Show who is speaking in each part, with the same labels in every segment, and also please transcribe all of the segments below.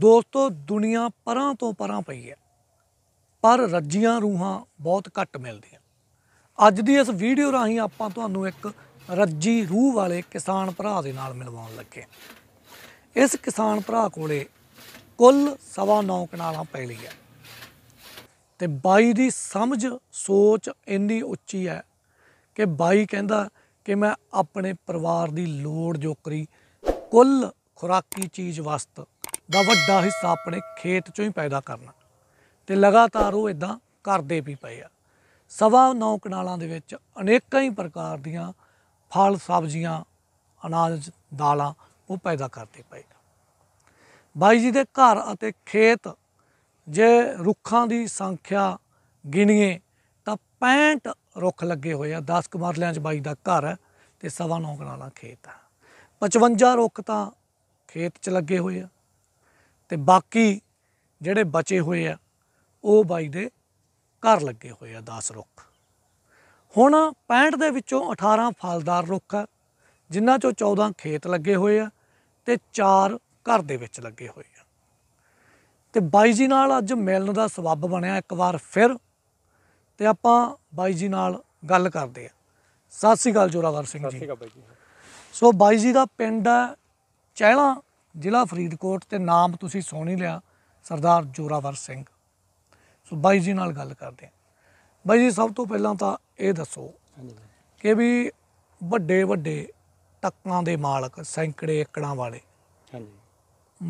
Speaker 1: ਦੋਸਤੋ ਦੁਨੀਆ ਪਰਾਂ ਤੋਂ ਪਰਾਂ ਪਈ ਹੈ ਪਰ ਰੱਜੀਆਂ ਰੂਹਾਂ ਬਹੁਤ ਘੱਟ ਮਿਲਦੀਆਂ ਅੱਜ ਦੀ ਇਸ ਵੀਡੀਓ ਰਾਹੀਂ ਆਪਾਂ ਤੁਹਾਨੂੰ ਇੱਕ ਰੱਜੀ ਰੂਹ ਵਾਲੇ ਕਿਸਾਨ ਭਰਾ ਦੇ ਨਾਲ ਮਿਲਵਾਉਣ ਲੱਗੇ ਇਸ ਕਿਸਾਨ ਭਰਾ ਕੋਲੇ ਕੁੱਲ ਸਵਾ 9 ਕਨਾਲਾਂ ਪੈਲੀ ਹੈ ਤੇ ਬਾਈ ਦੀ ਸਮਝ ਸੋਚ ਇੰਨੀ ਉੱਚੀ ਹੈ ਕਿ ਬਾਈ ਕਹਿੰਦਾ ਕਿ ਮੈਂ ਆਪਣੇ ਪਰਿਵਾਰ ਦੀ ਲੋੜ ਜੋਕਰੀ ਕੁੱਲ ਖੁਰਾਕੀ ਚੀਜ਼ ਵਸਤ ਦਾ ਵੱਡਾ ਹਿੱਸਾ ਆਪਣੇ ਖੇਤ ਚੋਂ ਹੀ ਪੈਦਾ ਕਰਨਾ ਤੇ ਲਗਾਤਾਰ ਉਹ ਇਦਾਂ ਕਰਦੇ ਵੀ ਪਏ ਆ ਸਵਾ ਨੌ ਕਨਾਲਾਂ ਦੇ ਵਿੱਚ ਅਨੇਕਾਂ ਹੀ ਪ੍ਰਕਾਰ ਦੀਆਂ ਫਲ ਸਬਜ਼ੀਆਂ ਅਨਾਜ ਦਾਲਾਂ ਉਹ ਪੈਦਾ ਕਰਦੇ ਪਏ ਬਾਈ ਜੀ ਦੇ ਘਰ ਅਤੇ ਖੇਤ ਜੇ ਰੁੱਖਾਂ ਦੀ ਸੰਖਿਆ ਗਿਣੀਏ ਤਾਂ 65 ਰੁੱਖ ਲੱਗੇ ਹੋਏ ਆ 10 ਕਮਰਲਿਆਂ 'ਚ ਬਾਈ ਦਾ ਘਰ ਤੇ ਸਵਾ ਨੌ ਕਨਾਲਾਂ ਖੇਤ ਆ 55 ਰੁੱਖ ਤਾਂ ਖੇਤ 'ਚ ਲੱਗੇ ਹੋਏ ਆ ਤੇ ਬਾਕੀ ਜਿਹੜੇ ਬਚੇ ਹੋਏ ਆ ਉਹ ਬਾਈ ਦੇ ਘਰ ਲੱਗੇ ਹੋਏ ਆ 10 ਰੁੱਖ ਹੁਣ 65 ਦੇ ਵਿੱਚੋਂ 18 ਫਲਦਾਰ ਰੁੱਖ ਆ ਜਿਨ੍ਹਾਂ ਚੋਂ 14 ਖੇਤ ਲੱਗੇ ਹੋਏ ਆ ਤੇ 4 ਘਰ ਦੇ ਵਿੱਚ ਲੱਗੇ ਹੋਏ ਆ ਤੇ ਬਾਈ ਜੀ ਨਾਲ ਅੱਜ ਮਿਲਣ ਦਾ ਸਬੱਬ ਬਣਿਆ ਇੱਕ ਵਾਰ ਫਿਰ ਤੇ ਆਪਾਂ ਬਾਈ ਜੀ ਨਾਲ ਗੱਲ ਕਰਦੇ ਆ ਸਤਿ ਸ੍ਰੀ ਅਕਾਲ ਜੋਰਾਵਰ ਸਿੰਘ ਜੀ ਸਤਿ ਸ੍ਰੀ ਅਕਾਲ ਬਾਈ ਜੀ ਸੋ ਬਾਈ ਜੀ ਦਾ ਪਿੰਡ ਹੈ ਚਹਿਲਾ ਜ਼ਿਲ੍ਹਾ ਫਰੀਦਕੋਟ ਤੇ ਨਾਮ ਤੁਸੀਂ ਸੋਣੀ ਲਿਆ ਸਰਦਾਰ ਜੋਰਾਵਰ ਸਿੰਘ ਸੋ ਬਾਈ ਜੀ ਨਾਲ ਗੱਲ ਕਰਦੇ ਆ ਬਾਈ ਜੀ ਸਭ ਤੋਂ ਪਹਿਲਾਂ ਤਾਂ ਇਹ ਦੱਸੋ ਕਿ ਵੀ ਵੱਡੇ ਵੱਡੇ ਟੱਕਾਂ ਦੇ ਮਾਲਕ ਸੈਂਕੜੇ ਏਕੜਾਂ ਵਾਲੇ ਹਾਂਜੀ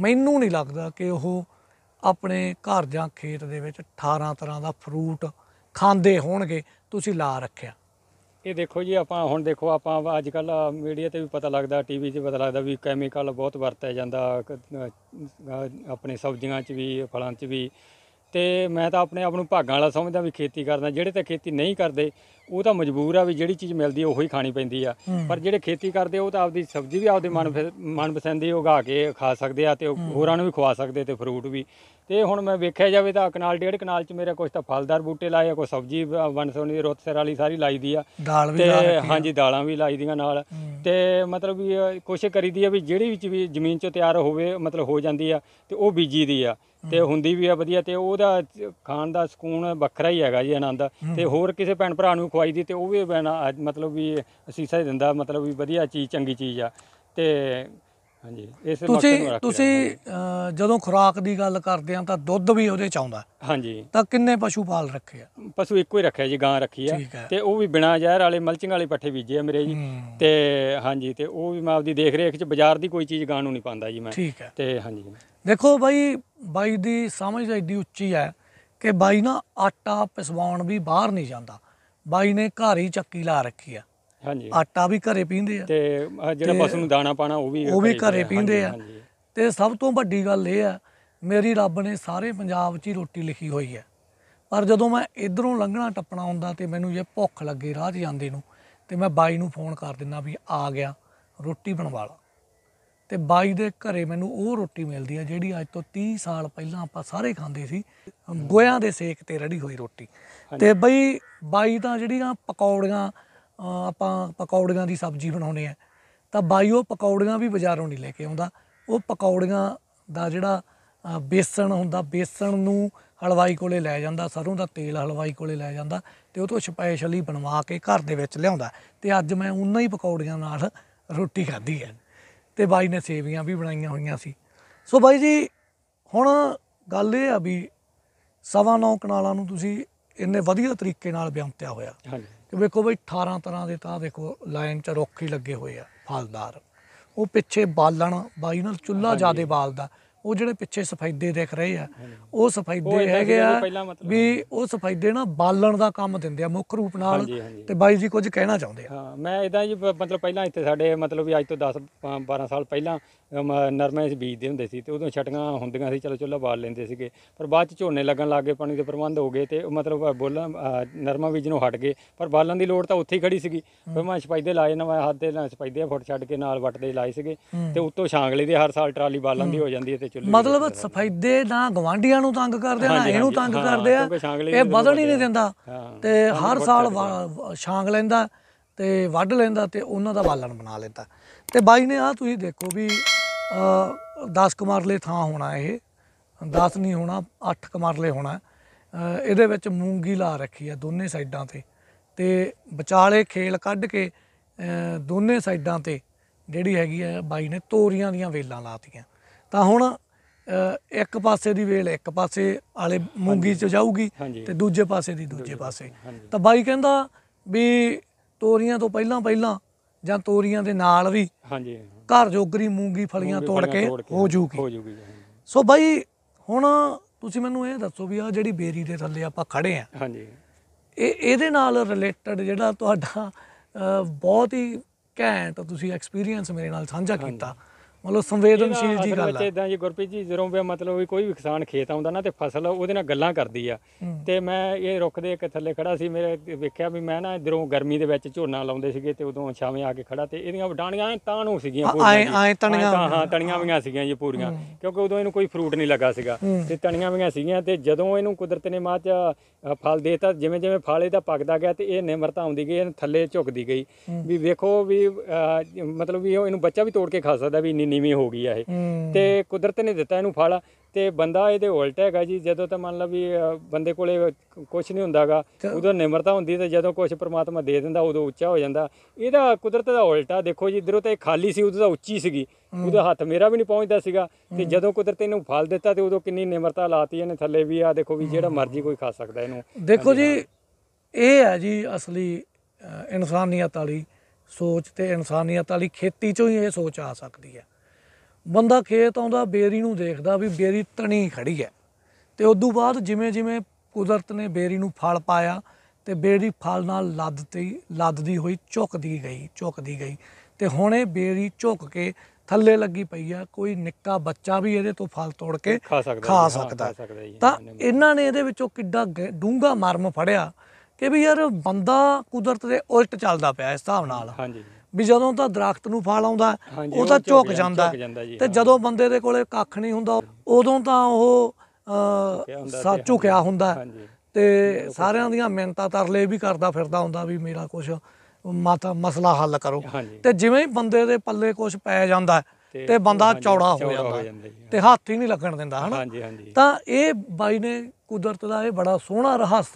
Speaker 1: ਮੈਨੂੰ ਨਹੀਂ ਲੱਗਦਾ ਕਿ ਉਹ ਆਪਣੇ ਘਰ ਜਾਂ ਖੇਤ ਦੇ ਵਿੱਚ 18 ਤਰ੍ਹਾਂ ਦਾ ਫਰੂਟ ਖਾਂਦੇ ਹੋਣਗੇ ਤੁਸੀਂ ਲਾ ਰੱਖਿਆ
Speaker 2: ਇਹ ਦੇਖੋ ਜੀ ਆਪਾਂ ਹੁਣ ਦੇਖੋ ਆਪਾਂ ਅੱਜ ਕੱਲ ਮੀਡੀਆ ਤੇ ਵੀ ਪਤਾ ਲੱਗਦਾ ਟੀਵੀ 'ਚ ਪਤਾ ਲੱਗਦਾ ਵੀ ਕੈਮੀਕਲ ਬਹੁਤ ਵਰਤਿਆ ਜਾਂਦਾ ਆਪਣੇ ਸਬਜ਼ੀਆਂ 'ਚ ਵੀ ਫਲਾਂ 'ਚ ਵੀ ਤੇ ਮੈਂ ਤਾਂ ਆਪਣੇ ਆਪ ਨੂੰ ਭਾਗਾਂ ਵਾਲਾ ਸਮਝਦਾ ਵੀ ਖੇਤੀ ਕਰਦਾ ਜਿਹੜੇ ਤਾਂ ਖੇਤੀ ਨਹੀਂ ਕਰਦੇ ਉਹ ਤਾਂ ਮਜਬੂਰ ਆ ਵੀ ਜਿਹੜੀ ਚੀਜ਼ ਮਿਲਦੀ ਉਹੀ ਖਾਣੀ ਪੈਂਦੀ ਆ ਪਰ ਜਿਹੜੇ ਖੇਤੀ ਕਰਦੇ ਉਹ ਤਾਂ ਆਪਦੀ ਸਬਜ਼ੀ ਵੀ ਆਪਦੇ ਮਨ ਮਨਪਸੰਦੀ ਉਗਾ ਕੇ ਖਾ ਸਕਦੇ ਆ ਤੇ ਹੋਰਾਂ ਨੂੰ ਵੀ ਖਵਾ ਸਕਦੇ ਤੇ ਫਰੂਟ ਵੀ ਤੇ ਹੁਣ ਮੈਂ ਵੇਖਿਆ ਜਾਵੇ ਤਾਂ ਕਨਾਲ ਡੇਢ ਕਨਾਲ ਚ ਮੇਰੇ ਕੁਝ ਤਾਂ ਫਲਦਾਰ ਬੂਟੇ ਲਾਏ ਆ ਕੋਈ ਸਬਜ਼ੀ ਵਨਸੋਨੀ ਦੀ ਰੁੱਤਸਰ ਵਾਲੀ ਸਾਰੀ ਲਾਈ ਦੀ ਆ ਤੇ ਹਾਂਜੀ ਦਾਲਾਂ ਵੀ ਲਾਈ ਦੀਆਂ ਨਾਲ ਤੇ ਮਤਲਬ ਵੀ ਕੋਸ਼ਿਸ਼ ਕਰੀਦੀ ਆ ਵੀ ਜਿਹੜੀ ਵਿੱਚ ਵੀ ਜ਼ਮੀਨ ਚੋਂ ਤਿਆਰ ਹੋਵੇ ਮਤਲਬ ਹੋ ਜਾਂਦੀ ਆ ਤੇ ਉਹ ਬੀਜੀ ਦੀ ਆ ਤੇ ਹੁੰਦੀ ਵੀ ਆ ਵਧੀਆ ਤੇ ਉਹਦਾ ਖਾਣ ਦਾ ਸਕੂਨ ਵੱਖਰਾ ਹੀ ਹੈਗਾ ਜੀ ਆਨੰਦ ਤੇ ਹੋਰ ਕਿਸੇ ਭੈਣ ਭਰਾ ਨੂੰ ਦਵਾਈ ਦੀ ਤੇ ਉਹ ਵੀ ਬੈਣਾ ਮਤਲਬ ਵੀ ਅਸੀਸਾ ਹੀ ਦਿੰਦਾ ਮਤਲਬ ਵੀ ਵਧੀਆ ਚੀਜ਼ ਚੰਗੀ ਚੀਜ਼ ਆ ਤੇ ਹਾਂਜੀ ਇਸ ਤੁਸੀਂ ਤੁਸੀਂ
Speaker 1: ਜਦੋਂ ਖੁਰਾਕ ਦੀ ਗੱਲ ਕਰਦੇ ਆ ਤਾਂ ਦੁੱਧ ਵੀ ਉਹਦੇ ਚ ਆਉਂਦਾ ਹਾਂਜੀ ਤਾਂ ਕਿੰਨੇ ਪਸ਼ੂ ਪਾਲ ਰੱਖੇ ਆ
Speaker 2: ਪਸ਼ੂ ਇੱਕੋ ਹੀ ਰੱਖਿਆ ਜੀ ਗਾਂ ਰੱਖੀ ਆ ਤੇ ਉਹ ਵੀ ਬਿਨਾ ਜ਼ਹਿਰ ਵਾਲੇ ਮਲਚਿੰਗ ਵਾਲੇ ਪੱਠੇ ਬੀਜੇ ਆ ਮੇਰੇ ਜੀ ਤੇ ਹਾਂਜੀ ਤੇ ਉਹ ਵੀ ਮੈਂ ਆਪਦੀ ਦੇਖ ਰੇਖ ਚ ਬਾਜ਼ਾਰ ਦੀ ਕੋਈ ਚੀਜ਼ ਗਾਂ ਨੂੰ ਨਹੀਂ ਪਾਉਂਦਾ ਜੀ ਮੈਂ ਤੇ ਹਾਂਜੀ
Speaker 1: ਦੇਖੋ ਬਾਈ ਬਾਈ ਦੀ ਸਮਝ ਐਡੀ ਉੱਚੀ ਹੈ ਕਿ ਬਾਈ ਨਾ ਆਟਾ ਪਿਸਵਾਉਣ ਵੀ ਬਾਹਰ ਨਹੀਂ ਜਾਂਦਾ ਬਾਈ ਨੇ ਘਰ ਹੀ ਚੱਕੀ ਲਾ ਰੱਖੀ ਆ ਹਾਂਜੀ ਆਟਾ ਵੀ ਘਰੇ ਪੀਂਦੇ ਆ ਤੇ ਜਿਹੜਾ ਪਸ਼ੂ ਨੂੰ ਦਾਣਾ
Speaker 2: ਪਾਣਾ ਉਹ ਵੀ ਉਹ ਵੀ ਘਰੇ ਪੀਂਦੇ ਆ ਹਾਂਜੀ,
Speaker 1: ਤੇ ਸਭ ਤੋਂ ਵੱਡੀ ਗੱਲ ਇਹ ਆ ਮੇਰੀ ਰੱਬ ਨੇ ਸਾਰੇ ਪੰਜਾਬ 'ਚ ਹੀ ਰੋਟੀ ਲਿਖੀ ਹੋਈ ਆ ਪਰ ਜਦੋਂ ਮੈਂ ਇਧਰੋਂ ਲੰਘਣਾ ਟੱਪਣਾ ਹੁੰਦਾ ਤੇ ਮੈਨੂੰ ਜੇ ਭੁੱਖ ਲੱਗੇ ਰਾਹ 'ਚ ਜਾਂਦੇ ਨੂੰ ਤੇ ਮੈਂ ਬਾਈ ਨੂੰ ਫੋਨ ਕਰ ਦਿੰਦਾ ਵੀ ਆ ਗਿਆ ਰੋਟੀ ਬਣਵਾ ਲਾ ਤੇ ਬਾਈ ਦੇ ਘਰੇ ਮੈਨੂੰ ਉਹ ਰੋਟੀ ਮਿਲਦੀ ਆ ਜਿਹੜੀ ਅੱਜ ਤੋਂ 30 ਸਾਲ ਪਹਿਲਾਂ ਆਪਾਂ ਸਾਰੇ ਖਾਂਦੇ ਸੀ ਗੋਇਆਂ ਦੇ ਸੇਕ ਤੇ ਰੜੀ ਹੋਈ ਰੋਟੀ ਤੇ ਬਈ ਬਾਈ ਤਾਂ ਜਿਹੜੀਆਂ ਪਕੌੜੀਆਂ ਆਪਾਂ ਪਕੌੜੀਆਂ ਦੀ ਸਬਜ਼ੀ ਬਣਾਉਨੇ ਆ ਤਾਂ ਬਾਈ ਉਹ ਪਕੌੜੀਆਂ ਵੀ ਬਾਜ਼ਾਰੋਂ ਨਹੀਂ ਲੈ ਕੇ ਆਉਂਦਾ ਉਹ ਪਕੌੜੀਆਂ ਦਾ ਜਿਹੜਾ ਬੇਸਣ ਹੁੰਦਾ ਬੇਸਣ ਨੂੰ ਹਲਵਾਈ ਕੋਲੇ ਲੈ ਜਾਂਦਾ ਸਰੋਂ ਦਾ ਤੇਲ ਹਲਵਾਈ ਕੋਲੇ ਲੈ ਜਾਂਦਾ ਤੇ ਉਹ ਤੋਂ ਸਪੈਸ਼ਲੀ ਬਣਵਾ ਕੇ ਘਰ ਦੇ ਵਿੱਚ ਲਿਆਉਂਦਾ ਤੇ ਅੱਜ ਮੈਂ ਉਹਨਾਂ ਹੀ ਪਕੌੜੀਆਂ ਨਾਲ ਰੋਟੀ ਖਾਧੀ ਹੈ ਤੇ ਬਾਈ ਨੇ ਸੇਵੀਆਂ ਵੀ ਬਣਾਈਆਂ ਹੋਈਆਂ ਸੀ ਸੋ ਬਾਈ ਜੀ ਹੁਣ ਗੱਲ ਇਹ ਆ ਵੀ ਸਵਾ ਨੌ ਕਨਾਲਾਂ ਨੂੰ ਤੁਸੀਂ ਇੰਨੇ ਵਧੀਆ ਤਰੀਕੇ ਨਾਲ ਬਿਆੰਤਿਆ ਹੋਇਆ ਕਿ ਵੇਖੋ ਬਈ 18 ਤਰ੍ਹਾਂ ਦੇ ਤਾਂ ਦੇਖੋ ਲਾਈਨ 'ਚ ਰੁੱਖ ਹੀ ਲੱਗੇ ਹੋਏ ਆ ਫਲਦਾਰ ਉਹ ਪਿੱਛੇ ਬਾਲਣ ਬਾਈ ਨਾਲ ਚੁੱਲ੍ਹਾ ਜਾਦੇ ਬਾਲਦਾ ਉਹ ਜਿਹੜੇ ਪਿੱਛੇ ਸਫਾਈਦੇ ਦਿਖ ਰਹੇ ਆ ਉਹ ਸਫਾਈਦੇ ਹੈਗੇ ਆ ਵੀ ਉਹ ਸਫਾਈਦੇ ਨਾ ਬਾਲਣ ਦਾ ਕੰਮ ਦਿੰਦੇ ਆ ਮੁੱਖ ਰੂਪ ਨਾਲ ਤੇ ਬਾਈ ਜੀ ਕੁਝ ਕਹਿਣਾ ਚਾਹੁੰਦੇ
Speaker 2: ਆ ਹਾਂ ਮੈਂ ਇਦਾਂ ਜੀ ਮਤਲਬ ਪਹਿਲਾਂ ਇੱਥੇ ਸਾਡੇ ਮਤਲਬ ਵੀ ਅੱਜ ਤੋਂ 10 12 ਸਾਲ ਪਹਿਲਾਂ ਨਰਮੇ ਬੀਜਦੇ ਹੁੰਦੇ ਸੀ ਤੇ ਉਦੋਂ ਛਟੀਆਂ ਹੁੰਦੀਆਂ ਸੀ ਚਲੋ ਚੁੱਲ੍ਹਾ ਬਾਲ ਲੈਂਦੇ ਸੀਗੇ ਪਰ ਬਾਅਦ ਚ ਝੋਨੇ ਲੱਗਣ ਲੱਗੇ ਪਾਣੀ ਦੇ ਪ੍ਰਬੰਧ ਹੋ ਗਏ ਤੇ ਮਤਲਬ ਬੋਲਾਂ ਨਰਮਾ ਬੀਜਣੋਂ ਹਟ ਗਏ ਪਰ ਬਾਲਣ ਦੀ ਲੋੜ ਤਾਂ ਉੱਥੇ ਹੀ ਖੜੀ ਸੀਗੀ ਫਿਰ ਮੈਂ ਸਪਾਈਦੇ ਲਾਏ ਨਾ ਹੱਥ ਦੇ ਨਾਲ ਸਪਾਈਦੇ ਫੁੱਟ ਛੱਡ ਕੇ ਨਾਲ ਵੱਟਦੇ ਲਾਏ ਸੀਗੇ ਤੇ ਉੱਤੋਂ ਛਾਂਗਲੇ ਦੇ ਹਰ ਸਾਲ ਟਰਾਲੀ ਬਾਲਣ ਦੀ ਹੋ ਜਾਂਦੀ ਹੈ ਤੇ ਚੁੱਲ੍ਹੇ
Speaker 1: ਮਤਲਬ ਸਫੈਦੇ ਨਾ ਗਵਾਂਡੀਆਂ ਨੂੰ ਤੰਗ ਕਰਦੇ ਆ ਨਾ ਇਹਨੂੰ ਤੰਗ ਕਰਦੇ ਆ ਇਹ ਬਦਲ ਹੀ ਨਹੀਂ ਦਿੰਦਾ ਤੇ ਹਰ ਸਾਲ ਛਾਂਗ ਲੈਂਦਾ ਤੇ ਵੱਢ ਲੈਂਦਾ ਤੇ ਉਹਨਾਂ ਦਾ ਬਾਲਣ ਬਣਾ ਲੈਂਦਾ ਤੇ ਬਾਈ ਨੇ ਆ ਤੁਸੀਂ ਦੇਖੋ ਵੀ 10 ਕੁਮਾਰਲੇ ਥਾਂ ਹੋਣਾ ਇਹ 10 ਨਹੀਂ ਹੋਣਾ 8 ਕੁਮਾਰਲੇ ਹੋਣਾ ਇਹਦੇ ਵਿੱਚ ਮੂੰਗੀ ਲਾ ਰੱਖੀ ਆ ਦੋਨੇ ਸਾਈਡਾਂ ਤੇ ਤੇ ਵਿਚਾਲੇ ਖੇਲ ਕੱਢ ਕੇ ਦੋਨੇ ਸਾਈਡਾਂ ਤੇ ਜਿਹੜੀ ਹੈਗੀ ਆ ਬਾਈ ਨੇ ਤੋਰੀਆਂ ਦੀਆਂ ਵੇਲਾਂ ਲਾਤੀਆਂ ਤਾਂ ਹੁਣ ਇੱਕ ਪਾਸੇ ਦੀ ਵੇਲ ਇੱਕ ਪਾਸੇ ਆਲੇ ਮੂੰਗੀ ਚ ਜਾਊਗੀ ਤੇ ਦੂਜੇ ਪਾਸੇ ਦੀ ਦੂਜੇ ਪਾਸੇ ਤਾਂ ਬਾਈ ਕਹਿੰਦਾ ਵੀ ਤੋਰੀਆਂ ਤੋਂ ਪਹਿਲਾਂ ਪਹਿਲਾਂ ਜਾਂ ਤੋਰੀਆਂ ਦੇ ਨਾਲ ਵੀ ਹਾਂਜੀ ਘਰ ਜੋਗਰੀ ਮੂੰਗੀ ਫਲੀਆਂ ਤੋੜ ਕੇ ਹੋ ਜੂਗੀ ਸੋ ਬਾਈ ਹੁਣ ਤੁਸੀਂ ਮੈਨੂੰ ਇਹ ਦੱਸੋ ਵੀ ਆ ਜਿਹੜੀ 베ਰੀ ਦੇ ਥੱਲੇ ਆਪਾਂ ਖੜੇ ਆ ਹਾਂਜੀ ਇਹ ਇਹਦੇ ਨਾਲ ਰਿਲੇਟਡ ਜਿਹੜਾ ਤੁਹਾਡਾ ਬਹੁਤ ਹੀ ਘੈਂਟ ਤੁਸੀਂ ਐਕਸਪੀਰੀਅੰਸ ਮੇਰੇ ਨਾਲ ਸਾਂਝਾ ਕੀਤਾ ਮਤਲਬ ਸੰਵੇਦਨਸ਼ੀਲ ਜੀ ਗੱਲ ਹੈ
Speaker 2: ਇਦਾਂ ਜੀ ਗੁਰਪ੍ਰੀਤ ਜੀ ਜਦੋਂ ਵੀ ਮਤਲਬ ਕੋਈ ਵੀ ਕਿਸਾਨ ਖੇਤ ਆਉਂਦਾ ਨਾ ਤੇ ਫਸਲ ਉਹਦੇ ਨਾਲ ਗੱਲਾਂ ਕਰਦੀ ਆ ਤੇ ਮੈਂ ਇਹ ਰੁੱਖ ਦੇ ਇੱਕ ਥੱਲੇ ਖੜਾ ਸੀ ਮੇਰੇ ਵੇਖਿਆ ਵੀ ਮੈਂ ਨਾ ਇਧਰੋਂ ਗਰਮੀ ਦੇ ਵਿੱਚ ਝੋਨਾ ਲਾਉਂਦੇ ਸੀਗੇ ਤੇ ਉਦੋਂ ਛਾਵੇਂ ਆ ਕੇ ਖੜਾ ਤੇ ਇਹਦੀਆਂ ਵਡਾਣੀਆਂ ਤਾਂ ਨੂੰ ਸੀਗੀਆਂ ਪੂਰੀਆਂ ਆਏ ਤਣੀਆਂ ਹਾਂ ਤਣੀਆਂ ਵੀਆਂ ਸੀਗੀਆਂ ਜੀ ਪੂਰੀਆਂ ਕਿਉਂਕਿ ਉਦੋਂ ਇਹਨੂੰ ਕੋਈ ਫਰੂਟ ਨਹੀਂ ਲੱਗਾ ਸੀਗਾ ਤੇ ਤਣੀਆਂ ਵੀਆਂ ਸੀਗੀਆਂ ਤੇ ਜਦੋਂ ਇਹਨੂੰ ਕੁਦਰਤ ਨੇ ਮਾਚ ਫਲ ਦੇਤਾ ਜਿਵੇਂ ਜਿਵੇਂ ਫਲ ਇਹਦਾ ਪੱਕਦਾ ਗਿਆ ਤੇ ਇਹ ਨਿਮਰਤਾ ਆਉਂਦੀ ਗਈ ਇਹਨੂੰ ਥੱਲੇ ਝੁਕਦੀ ਗਈ ਵੀ ਵੇਖੋ ਵੀ ਮਤਲਬ ਵੀ ਇਹਨੂੰ ਬੱਚਾ ਵੀ ਤੋੜ ਕੇ ਖਾ ਸਕਦਾ ਵੀ ਇੰਨੀ ਨੀਵੀਂ ਹੋ ਗਈ ਆ ਇਹ ਤੇ ਕੁਦਰਤ ਨੇ ਦਿੱਤਾ ਇਹਨੂੰ ਫਲ ਤੇ ਬੰਦਾ ਇਹਦੇ ਉਲਟ ਹੈਗਾ ਜੀ ਜਦੋਂ ਤਾਂ ਮੰਨ ਲਾ ਵੀ ਬੰਦੇ ਕੋਲੇ ਕੁਝ ਨਹੀਂ ਹੁੰਦਾਗਾ ਉਦੋਂ ਨਿਮਰਤਾ ਹੁੰਦੀ ਤੇ ਜਦੋਂ ਕੁਝ ਪ੍ਰਮਾਤਮਾ ਦੇ ਦਿੰਦਾ ਉਦੋਂ ਉੱਚਾ ਹੋ ਜਾਂਦਾ ਇਹਦਾ ਕੁਦਰਤ ਦਾ ਉਲਟਾ ਦੇਖੋ ਜੀ ਇਧਰੋਂ ਤਾਂ ਖਾਲੀ ਸੀ ਉਦੋਂ ਤਾਂ ਉੱਚੀ ਸੀਗੀ ਉਦੋਂ ਹੱਥ ਮੇਰਾ ਵੀ ਨਹੀਂ ਪਹੁੰਚਦਾ ਸੀਗਾ ਤੇ ਜਦੋਂ ਕੁਦਰਤ ਇਹਨੂੰ ਫਲ ਦਿੱਤਾ ਤੇ ਉਦੋਂ ਕਿੰਨੀ ਨਿਮਰਤਾ ਲਾਤੀ ਇਹਨੇ ਥੱਲੇ ਵੀ ਆ ਦੇਖੋ ਵੀ ਜਿਹੜਾ ਮਰਜ਼ੀ ਕੋਈ ਖਾ ਸਕਦਾ ਇਹਨੂੰ ਦੇਖੋ ਜੀ
Speaker 1: ਇਹ ਹੈ ਜੀ ਅਸਲੀ ਇਨਸਾਨੀਅਤ ਵਾਲੀ ਸੋਚ ਤੇ ਇਨਸਾਨੀਅਤ ਵਾਲੀ ਖੇਤੀ ਚੋਂ ਹੀ ਇਹ ਸੋਚ ਆ ਸਕਦੀ ਹੈ ਬੰਦਾ ਖੇਤ ਆਉਂਦਾ ਬੇਰੀ ਨੂੰ ਦੇਖਦਾ ਵੀ ਬੇਰੀ ਤਣੀ ਖੜੀ ਹੈ ਤੇ ਉਸ ਤੋਂ ਬਾਅਦ ਜਿਵੇਂ ਜਿਵੇਂ ਕੁਦਰਤ ਨੇ ਬੇਰੀ ਨੂੰ ਫਲ ਪਾਇਆ ਤੇ ਬੇਰੀ ਫਲ ਨਾਲ ਲੱਦਤੀ ਲੱਦਦੀ ਹੋਈ ਝੁਕਦੀ ਗਈ ਝੁਕਦੀ ਗਈ ਤੇ ਹੁਣ ਇਹ ਬੇਰੀ ਝੁਕ ਕੇ ਥੱਲੇ ਲੱਗੀ ਪਈ ਆ ਕੋਈ ਨਿੱਕਾ ਬੱਚਾ ਵੀ ਇਹਦੇ ਤੋਂ ਫਲ ਤੋੜ ਕੇ ਖਾ ਸਕਦਾ ਤਾਂ ਇਹਨਾਂ ਨੇ ਇਹਦੇ ਵਿੱਚੋਂ ਕਿੱਡਾ ਡੂੰਗਾ ਮਰਮ ਫੜਿਆ ਕਿ ਵੀ ਯਾਰ ਬੰਦਾ ਕੁਦਰਤ ਦੇ ਉਲਟ ਚੱਲਦਾ ਪਿਆ ਇਸ ਹਿਸਾਬ ਨਾਲ ਹਾਂਜੀ ਵੀ ਜਦੋਂ ਤਾਂ ਦਰਖਤ ਨੂੰ ਫਲ ਆਉਂਦਾ ਉਹ ਤਾਂ ਝੁਕ ਜਾਂਦਾ ਤੇ ਜਦੋਂ ਬੰਦੇ ਦੇ ਕੋਲੇ ਕੱਖ ਨਹੀਂ ਹੁੰਦਾ ਉਦੋਂ ਤਾਂ ਉਹ ਸੱਚ ਝੁਕਿਆ ਹੁੰਦਾ ਤੇ ਸਾਰਿਆਂ ਦੀਆਂ ਮਿਹਨਤਾਂ ਤਰਲੇ ਵੀ ਕਰਦਾ ਫਿਰਦਾ ਹੁੰਦਾ ਵੀ ਮੇਰਾ ਕੁਝ ਮਾਤਾ ਮਸਲਾ ਹੱਲ ਕਰੋ ਤੇ ਜਿਵੇਂ ਹੀ ਬੰਦੇ ਦੇ ਪੱਲੇ ਕੁਝ ਪੈ ਜਾਂਦਾ ਤੇ ਬੰਦਾ ਚੌੜਾ ਹੋ ਜਾਂਦਾ ਤੇ ਹੱਥ ਹੀ ਨਹੀਂ ਲੱਗਣ ਦਿੰਦਾ ਹਨਾ ਤਾਂ ਇਹ ਬਾਈ ਨੇ ਕੁਦਰਤ ਦਾ ਇਹ ਬੜਾ ਸੋਹਣਾ ਰਹੱਸ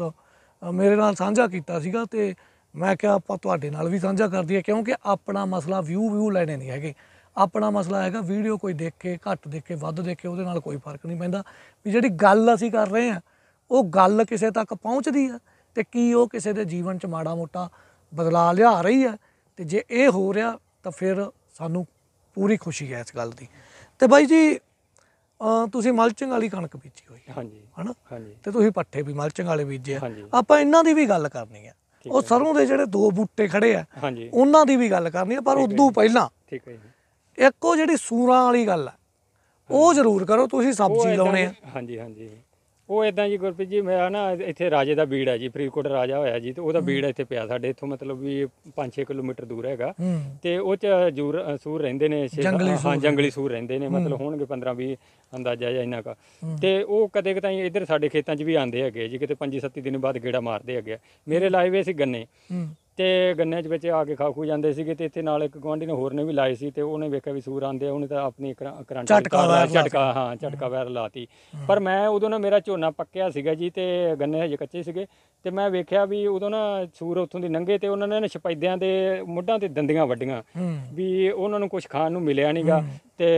Speaker 1: ਮੇਰੇ ਨਾਲ ਸਾਂਝਾ ਕੀਤਾ ਸੀਗਾ ਤੇ ਮੈਂ ਕਿਹਾ ਆਪਾਂ ਤੁਹਾਡੇ ਨਾਲ ਵੀ ਸਾਂਝਾ ਕਰਦੀ ਹੈ ਕਿਉਂਕਿ ਆਪਣਾ ਮਸਲਾ ਵਿਊ ਵਿਊ ਲੈਣੇ ਨਹੀਂ ਹੈਗੇ ਆਪਣਾ ਮਸਲਾ ਹੈਗਾ ਵੀਡੀਓ ਕੋਈ ਦੇਖ ਕੇ ਘੱਟ ਦੇਖ ਕੇ ਵੱਧ ਦੇਖ ਕੇ ਉਹਦੇ ਨਾਲ ਕੋਈ ਫਰਕ ਨਹੀਂ ਪੈਂਦਾ ਵੀ ਜਿਹੜੀ ਗੱਲ ਅਸੀਂ ਕਰ ਰਹੇ ਆ ਉਹ ਗੱਲ ਕਿਸੇ ਤੱਕ ਪਹੁੰਚਦੀ ਆ ਤੇ ਕੀ ਉਹ ਕਿਸੇ ਦੇ ਜੀਵਨ 'ਚ ਮਾੜਾ ਮੋਟਾ ਬਦਲਾ ਲਿਆ ਰਹੀ ਆ ਤੇ ਜੇ ਇਹ ਹੋ ਰਿਹਾ ਤਾਂ ਫਿਰ ਸਾਨੂੰ ਪੂਰੀ ਖੁਸ਼ੀ ਹੈ ਇਸ ਗੱਲ ਦੀ ਤੇ ਬਾਈ ਜੀ ਤੁਸੀਂ ਮਲਚਿੰਗ ਵਾਲੀ ਕਣਕ ਬੀਜੀ ਹੋਈ ਹਾਂਜੀ ਹਨਾ ਤੇ ਤੁਸੀਂ ਪੱਠੇ ਵੀ ਮਲਚਿੰਗ ਵਾਲੇ ਬੀਜੇ ਆਪਾਂ ਇਹਨਾਂ ਦੀ ਵੀ ਗੱਲ ਕਰਨੀ ਹੈ ਉਹ ਸਰੋਂ ਦੇ ਜਿਹੜੇ ਦੋ ਬੂਟੇ ਖੜੇ ਆ ਉਹਨਾਂ ਦੀ ਵੀ ਗੱਲ ਕਰਨੀ ਹੈ ਪਰ ਉਦੋਂ ਪਹਿਲਾਂ
Speaker 2: ਠੀਕ ਹੈ ਜੀ
Speaker 1: ਇੱਕੋ ਜਿਹੜੀ ਸੂਰਾਂ ਵਾਲੀ ਗੱਲ ਆ ਉਹ ਜ਼ਰੂਰ ਕਰੋ ਤੁਸੀਂ ਸਬਜ਼ੀ ਲਾਉਣੇ ਆ
Speaker 2: ਹਾਂਜੀ ਹਾਂਜੀ ਉਹ ਇਦਾਂ ਜੀ ਗੁਰਪ੍ਰੀਤ ਜੀ ਮੇਰਾ ਨਾ ਇੱਥੇ ਰਾਜੇ ਦਾ ਬੀੜ ਹੈ ਜੀ ਫਰੀਦਕੋਟ ਰਾਜਾ ਹੋਇਆ ਜੀ ਤੇ ਉਹਦਾ ਬੀੜ ਇੱਥੇ ਪਿਆ ਸਾਡੇ ਇੱਥੋਂ ਮਤਲਬ ਵੀ 5-6 ਕਿਲੋਮੀਟਰ ਦੂਰ ਹੈਗਾ ਤੇ ਉਹ ਚ ਜੂਰ ਸੂਰ ਰਹਿੰਦੇ ਨੇ ਹਾਂ ਜੰਗਲੀ ਸੂਰ ਰਹਿੰਦੇ ਨੇ ਮਤਲਬ ਹੋਣਗੇ 15-20 ਅੰਦਾਜ਼ਾ ਜਾਂ ਇੰਨਾ ਕਾ ਤੇ ਉਹ ਕਦੇ ਤਾਂ ਇੱਧਰ ਸਾਡੇ ਖੇਤਾਂ 'ਚ ਵੀ ਆਉਂਦੇ ਹੈਗੇ ਜੀ ਕਿਤੇ 5-7 ਦਿਨ ਬਾਅਦ ਗੇੜਾ ਮਾਰਦੇ ਹੈਗੇ ਮੇਰੇ ਲਾਏ ਸੀ ਗੰਨੇ ਤੇ ਗੰਨੇ ਚ ਵਿੱਚ ਆ ਕੇ ਖਾ ਖੂ ਜਾਂਦੇ ਸੀਗੇ ਤੇ ਇੱਥੇ ਨਾਲ ਇੱਕ ਗਵਾਂਢੀ ਨੇ ਹੋਰ ਨੇ ਵੀ ਲਾਏ ਸੀ ਤੇ ਉਹਨੇ ਵੇਖਿਆ ਵੀ ਸੂਰ ਆਂਦੇ ਉਹਨੇ ਤਾਂ ਆਪਣੀ ਕਰੰਟ ਝਟਕਾ ਹਾਂ ਝਟਕਾ ਵੈਰ ਲਾਤੀ ਪਰ ਮੈਂ ਉਦੋਂ ਨਾ ਮੇਰਾ ਝੋਨਾ ਪੱਕਿਆ ਸੀਗਾ ਜੀ ਤੇ ਗੰਨੇ ਹਜੇ ਕੱਚੇ ਸੀਗੇ ਤੇ ਮੈਂ ਵੇਖਿਆ ਵੀ ਉਦੋਂ ਨਾ ਸੂਰ ਉੱਥੋਂ ਦੀ ਨੰਗੇ ਤੇ ਉਹਨਾਂ ਨੇ ਛਪੈਦਿਆਂ ਦੇ ਮੁੱਢਾਂ ਤੇ ਦੰਦੀਆਂ ਵੱਡੀਆਂ ਵੀ ਉਹਨਾਂ ਨੂੰ ਕੁਝ ਖਾਣ ਨੂੰ ਮਿਲਿਆ ਨਹੀਂਗਾ ਤੇ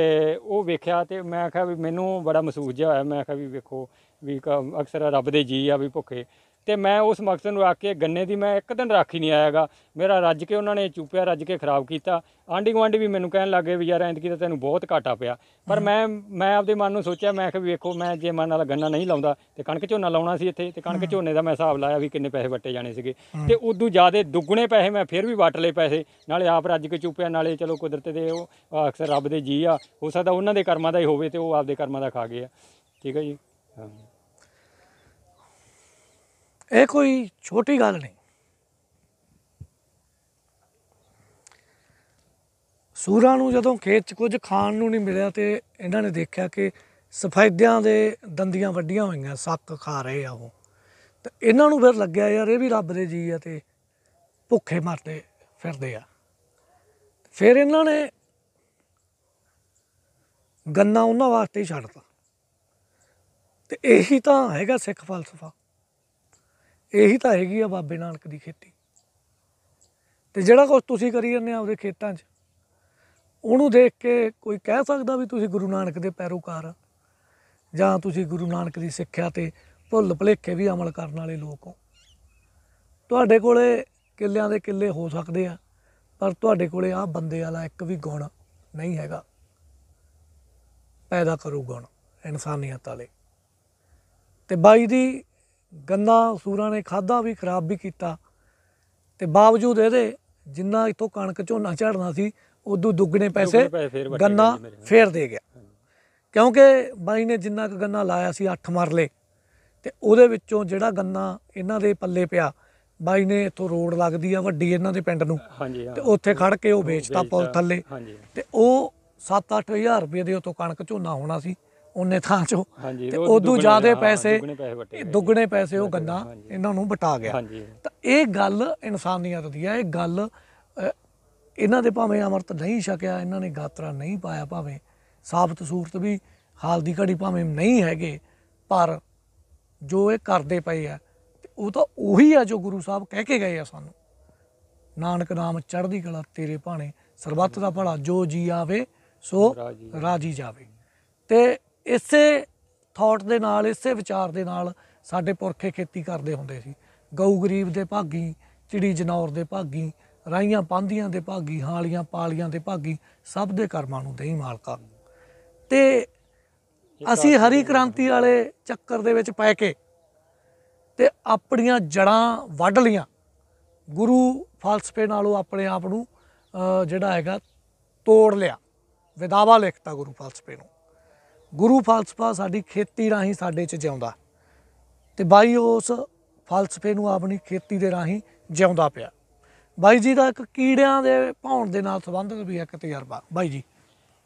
Speaker 2: ਉਹ ਵੇਖਿਆ ਤੇ ਮੈਂ ਆਖਿਆ ਵੀ ਮੈਨੂੰ ਬੜਾ ਮਹਿਸੂਸ ਜਿਹਾ ਹੋਇਆ ਮੈਂ ਆਖਿਆ ਵੀ ਵੇਖੋ ਵੀ ਅਕਸਰ ਰੱਬ ਦੇ ਜੀ ਆ ਵੀ ਭੁੱਖੇ ਤੇ ਮੈਂ ਉਸ ਮਕਸਦ ਨੂੰ ਰੱਖ ਕੇ ਗੰਨੇ ਦੀ ਮੈਂ ਇੱਕ ਦਿਨ ਰਾਖੀ ਨਹੀਂ ਆਇਆਗਾ ਮੇਰਾ ਰੱਜ ਕੇ ਉਹਨਾਂ ਨੇ ਚੂਪਿਆ ਰੱਜ ਕੇ ਖਰਾਬ ਕੀਤਾ ਆਂਡੀ ਗਵਾਂਡੀ ਵੀ ਮੈਨੂੰ ਕਹਿਣ ਲੱਗੇ ਵੀ ਯਾਰ ਐਂਦ ਤਾਂ ਤੈਨੂੰ ਬਹੁਤ ਘਾਟਾ ਪਿਆ ਪਰ ਮੈਂ ਮੈਂ ਆਪਦੇ ਮਨ ਨੂੰ ਸੋਚਿਆ ਮੈਂ ਕਿ ਵੇਖੋ ਮੈਂ ਜੇ ਮਨ ਨਾਲ ਗੰਨਾ ਨਹੀਂ ਲਾਉਂਦਾ ਤੇ ਕਣਕ ਝੋਨਾ ਲਾਉਣਾ ਸੀ ਇੱਥੇ ਤੇ ਕਣਕ ਝੋਨੇ ਦਾ ਮੈਂ ਹਿਸਾਬ ਲਾਇਆ ਵੀ ਕਿੰਨੇ ਪੈਸੇ ਵੱਟੇ ਜਾਣੇ ਸੀਗੇ ਤੇ ਉਦੋਂ ਜ਼ਿਆਦੇ ਦੁੱਗਣੇ ਪੈਸੇ ਮੈਂ ਫਿਰ ਵੀ ਵੱਟ ਲਏ ਪੈਸੇ ਨਾਲੇ ਆਪ ਰੱਜ ਕੇ ਚੂਪਿਆ ਨਾਲੇ ਚਲੋ ਕੁਦਰਤ ਦੇ ਉਹ ਅਕਸਰ ਰੱਬ ਦੇ ਜੀ ਆ ਹੋ ਸਕਦਾ ਉਹਨਾਂ ਦੇ ਕਰਮਾਂ ਦਾ ਹੀ ਹੋਵੇ ਤੇ ਉਹ ਆਪਦੇ ਕਰਮਾਂ ਦਾ ਖਾ ਗਏ ਆ ਠੀਕ ਹੈ ਜੀ
Speaker 1: ਇਹ ਕੋਈ ਛੋਟੀ ਗੱਲ ਨਹੀਂ ਸੂਰਾਂ ਨੂੰ ਜਦੋਂ ਖੇਤ 'ਚ ਕੁਝ ਖਾਣ ਨੂੰ ਨਹੀਂ ਮਿਲਿਆ ਤੇ ਇਹਨਾਂ ਨੇ ਦੇਖਿਆ ਕਿ ਸਫੈਦਿਆਂ ਦੇ ਦੰਦੀਆਂ ਵੱਡੀਆਂ ਹੋਈਆਂ ਸੱਕ ਖਾ ਰਹੇ ਆ ਉਹ ਤੇ ਇਹਨਾਂ ਨੂੰ ਫਿਰ ਲੱਗਿਆ ਯਾਰ ਇਹ ਵੀ ਰੱਬ ਦੇ ਜੀ ਆ ਤੇ ਭੁੱਖੇ ਮਰਦੇ ਫਿਰਦੇ ਆ ਫਿਰ ਇਹਨਾਂ ਨੇ ਗੰਨਾ ਉਹਨਾਂ ਵਾਸਤੇ ਹੀ ਛੱਡਤਾ ਤੇ ਇਹੀ ਤਾਂ ਹੈਗਾ ਸਿੱਖ ਫਲਸਫਾ ਇਹੀ ਤਾਂ ਹੈਗੀ ਆ ਬਾਬੇ ਨਾਨਕ ਦੀ ਖੇਤੀ ਤੇ ਜਿਹੜਾ ਕੁਝ ਤੁਸੀਂ ਕਰੀ ਜਾਂਦੇ ਆ ਉਹਦੇ ਖੇਤਾਂ 'ਚ ਉਹਨੂੰ ਦੇਖ ਕੇ ਕੋਈ ਕਹਿ ਸਕਦਾ ਵੀ ਤੁਸੀਂ ਗੁਰੂ ਨਾਨਕ ਦੇ ਪੈਰੋਕਾਰ ਆ ਜਾਂ ਤੁਸੀਂ ਗੁਰੂ ਨਾਨਕ ਦੀ ਸਿੱਖਿਆ ਤੇ ਭੁੱਲ ਭਲੇਖੇ ਵੀ ਅਮਲ ਕਰਨ ਵਾਲੇ ਲੋਕ ਹੋ ਤੁਹਾਡੇ ਕੋਲੇ ਕਿੱਲਿਆਂ ਦੇ ਕਿੱਲੇ ਹੋ ਸਕਦੇ ਆ ਪਰ ਤੁਹਾਡੇ ਕੋਲੇ ਆ ਬੰਦੇ ਵਾਲਾ ਇੱਕ ਵੀ ਗੁਣ ਨਹੀਂ ਹੈਗਾ ਪੈਦਾ ਕਰੋ ਗੁਣ ਇਨਸਾਨੀਅਤ ਵਾਲੇ ਤੇ ਬਾਈ ਦੀ ਗੰਨਾ ਸੂਰਾਂ ਨੇ ਖਾਦਾ ਵੀ ਖਰਾਬ ਵੀ ਕੀਤਾ ਤੇ ਬਾਵਜੂਦ ਇਹਦੇ ਜਿੰਨਾ ਇਥੋਂ ਕਣਕ ਝੋਨਾ ਝੜਨਾ ਸੀ ਉਦੋਂ ਦੁੱਗਣੇ ਪੈਸੇ ਗੰਨਾ ਫੇਰ ਦੇ ਗਿਆ ਕਿਉਂਕਿ ਬਾਈ ਨੇ ਜਿੰਨਾ ਕ ਗੰਨਾ ਲਾਇਆ ਸੀ 8 ਮਰਲੇ ਤੇ ਉਹਦੇ ਵਿੱਚੋਂ ਜਿਹੜਾ ਗੰਨਾ ਇਹਨਾਂ ਦੇ ਪੱਲੇ ਪਿਆ ਬਾਈ ਨੇ ਇਥੋਂ ਰੋਡ ਲੱਗਦੀ ਆ ਵੱਡੀ ਇਹਨਾਂ ਦੇ ਪਿੰਡ ਨੂੰ ਤੇ ਉੱਥੇ ਖੜ ਕੇ ਉਹ ਵੇਚਤਾ ਪੁਲ ਥੱਲੇ ਤੇ ਉਹ 7-8000 ਰੁਪਏ ਦੇ ਉਤੋਂ ਕਣਕ ਝੋਨਾ ਹੋਣਾ ਸੀ ਉਹਨੇ ਥਾਂ ਚੋਂ ਤੇ ਉਦੋਂ ਜ਼ਿਆਦਾ ਪੈਸੇ ਦੁੱਗਣੇ ਪੈਸੇ ਉਹ ਗੰਨਾ ਇਹਨਾਂ ਨੂੰ ਬਟਾ ਗਿਆ ਤਾਂ ਇਹ ਗੱਲ ਇਨਸਾਨੀਅਤ ਦੀ ਹੈ ਇਹ ਗੱਲ ਇਹਨਾਂ ਦੇ ਭਾਵੇਂ ਅਮਰਤ ਨਹੀਂ ਛਕਿਆ ਇਹਨਾਂ ਨੇ ਗਾਤਰਾ ਨਹੀਂ ਪਾਇਆ ਭਾਵੇਂ ਸਾਫਤ ਸੂਰਤ ਵੀ ਹਾਲ ਦੀ ਘੜੀ ਭਾਵੇਂ ਨਹੀਂ ਹੈਗੇ ਪਰ ਜੋ ਇਹ ਕਰਦੇ ਪਏ ਆ ਉਹ ਤਾਂ ਉਹੀ ਆ ਜੋ ਗੁਰੂ ਸਾਹਿਬ ਕਹਿ ਕੇ ਗਏ ਆ ਸਾਨੂੰ ਨਾਨਕ ਨਾਮ ਚੜ੍ਹਦੀ ਕਲਾ ਤੇਰੇ ਭਾਣੇ ਸਰਬੱਤ ਦਾ ਭਲਾ ਜੋ ਜੀ ਆਵੇ ਸੋ ਰਾਜੀ ਜਾਵੇ ਤੇ ਇਸੇ ਥਾਟ ਦੇ ਨਾਲ ਇਸੇ ਵਿਚਾਰ ਦੇ ਨਾਲ ਸਾਡੇ ਪੁਰਖੇ ਖੇਤੀ ਕਰਦੇ ਹੁੰਦੇ ਸੀ ਗਊ ਗਰੀਬ ਦੇ ਭਾਗੀ ਚਿੜੀ ਜਨੌਰ ਦੇ ਭਾਗੀ ਰਾਈਆਂ ਪਾਂਦੀਆਂ ਦੇ ਭਾਗੀ ਹਾਲੀਆਂ ਪਾਲੀਆਂ ਦੇ ਭਾਗੀ ਸਭ ਦੇ ਕਰਮਾਂ ਨੂੰ ਦੇਈ ਮਾਲਕਾ ਤੇ ਅਸੀਂ ਹਰੀ ਕ੍ਰਾਂਤੀ ਵਾਲੇ ਚੱਕਰ ਦੇ ਵਿੱਚ ਪੈ ਕੇ ਤੇ ਆਪਣੀਆਂ ਜੜਾਂ ਵੱਢ ਲੀਆਂ ਗੁਰੂ ਫਲਸਫੇ ਨਾਲੋਂ ਆਪਣੇ ਆਪ ਨੂੰ ਜਿਹੜਾ ਹੈਗਾ ਤੋੜ ਲਿਆ ਵਿਦਾਵਾ ਲਿਖਤਾ ਗੁਰੂ ਫਲਸਫੇ ਨੂੰ ਗੁਰੂ ਫਲਸਫਾ ਸਾਡੀ ਖੇਤੀ ਰਾਹੀਂ ਸਾਡੇ 'ਚ ਜਿਉਂਦਾ ਤੇ ਬਾਈ ਉਸ ਫਲਸਫੇ ਨੂੰ ਆਪਣੀ ਖੇਤੀ ਦੇ ਰਾਹੀਂ ਜਿਉਂਦਾ ਪਿਆ ਬਾਈ ਜੀ ਦਾ ਇੱਕ ਕੀੜਿਆਂ ਦੇ ਭੌਣ ਦੇ ਨਾਲ ਸੰਬੰਧਿਤ ਵੀ ਇੱਕ ਤਜਰਬਾ ਬਾਈ ਜੀ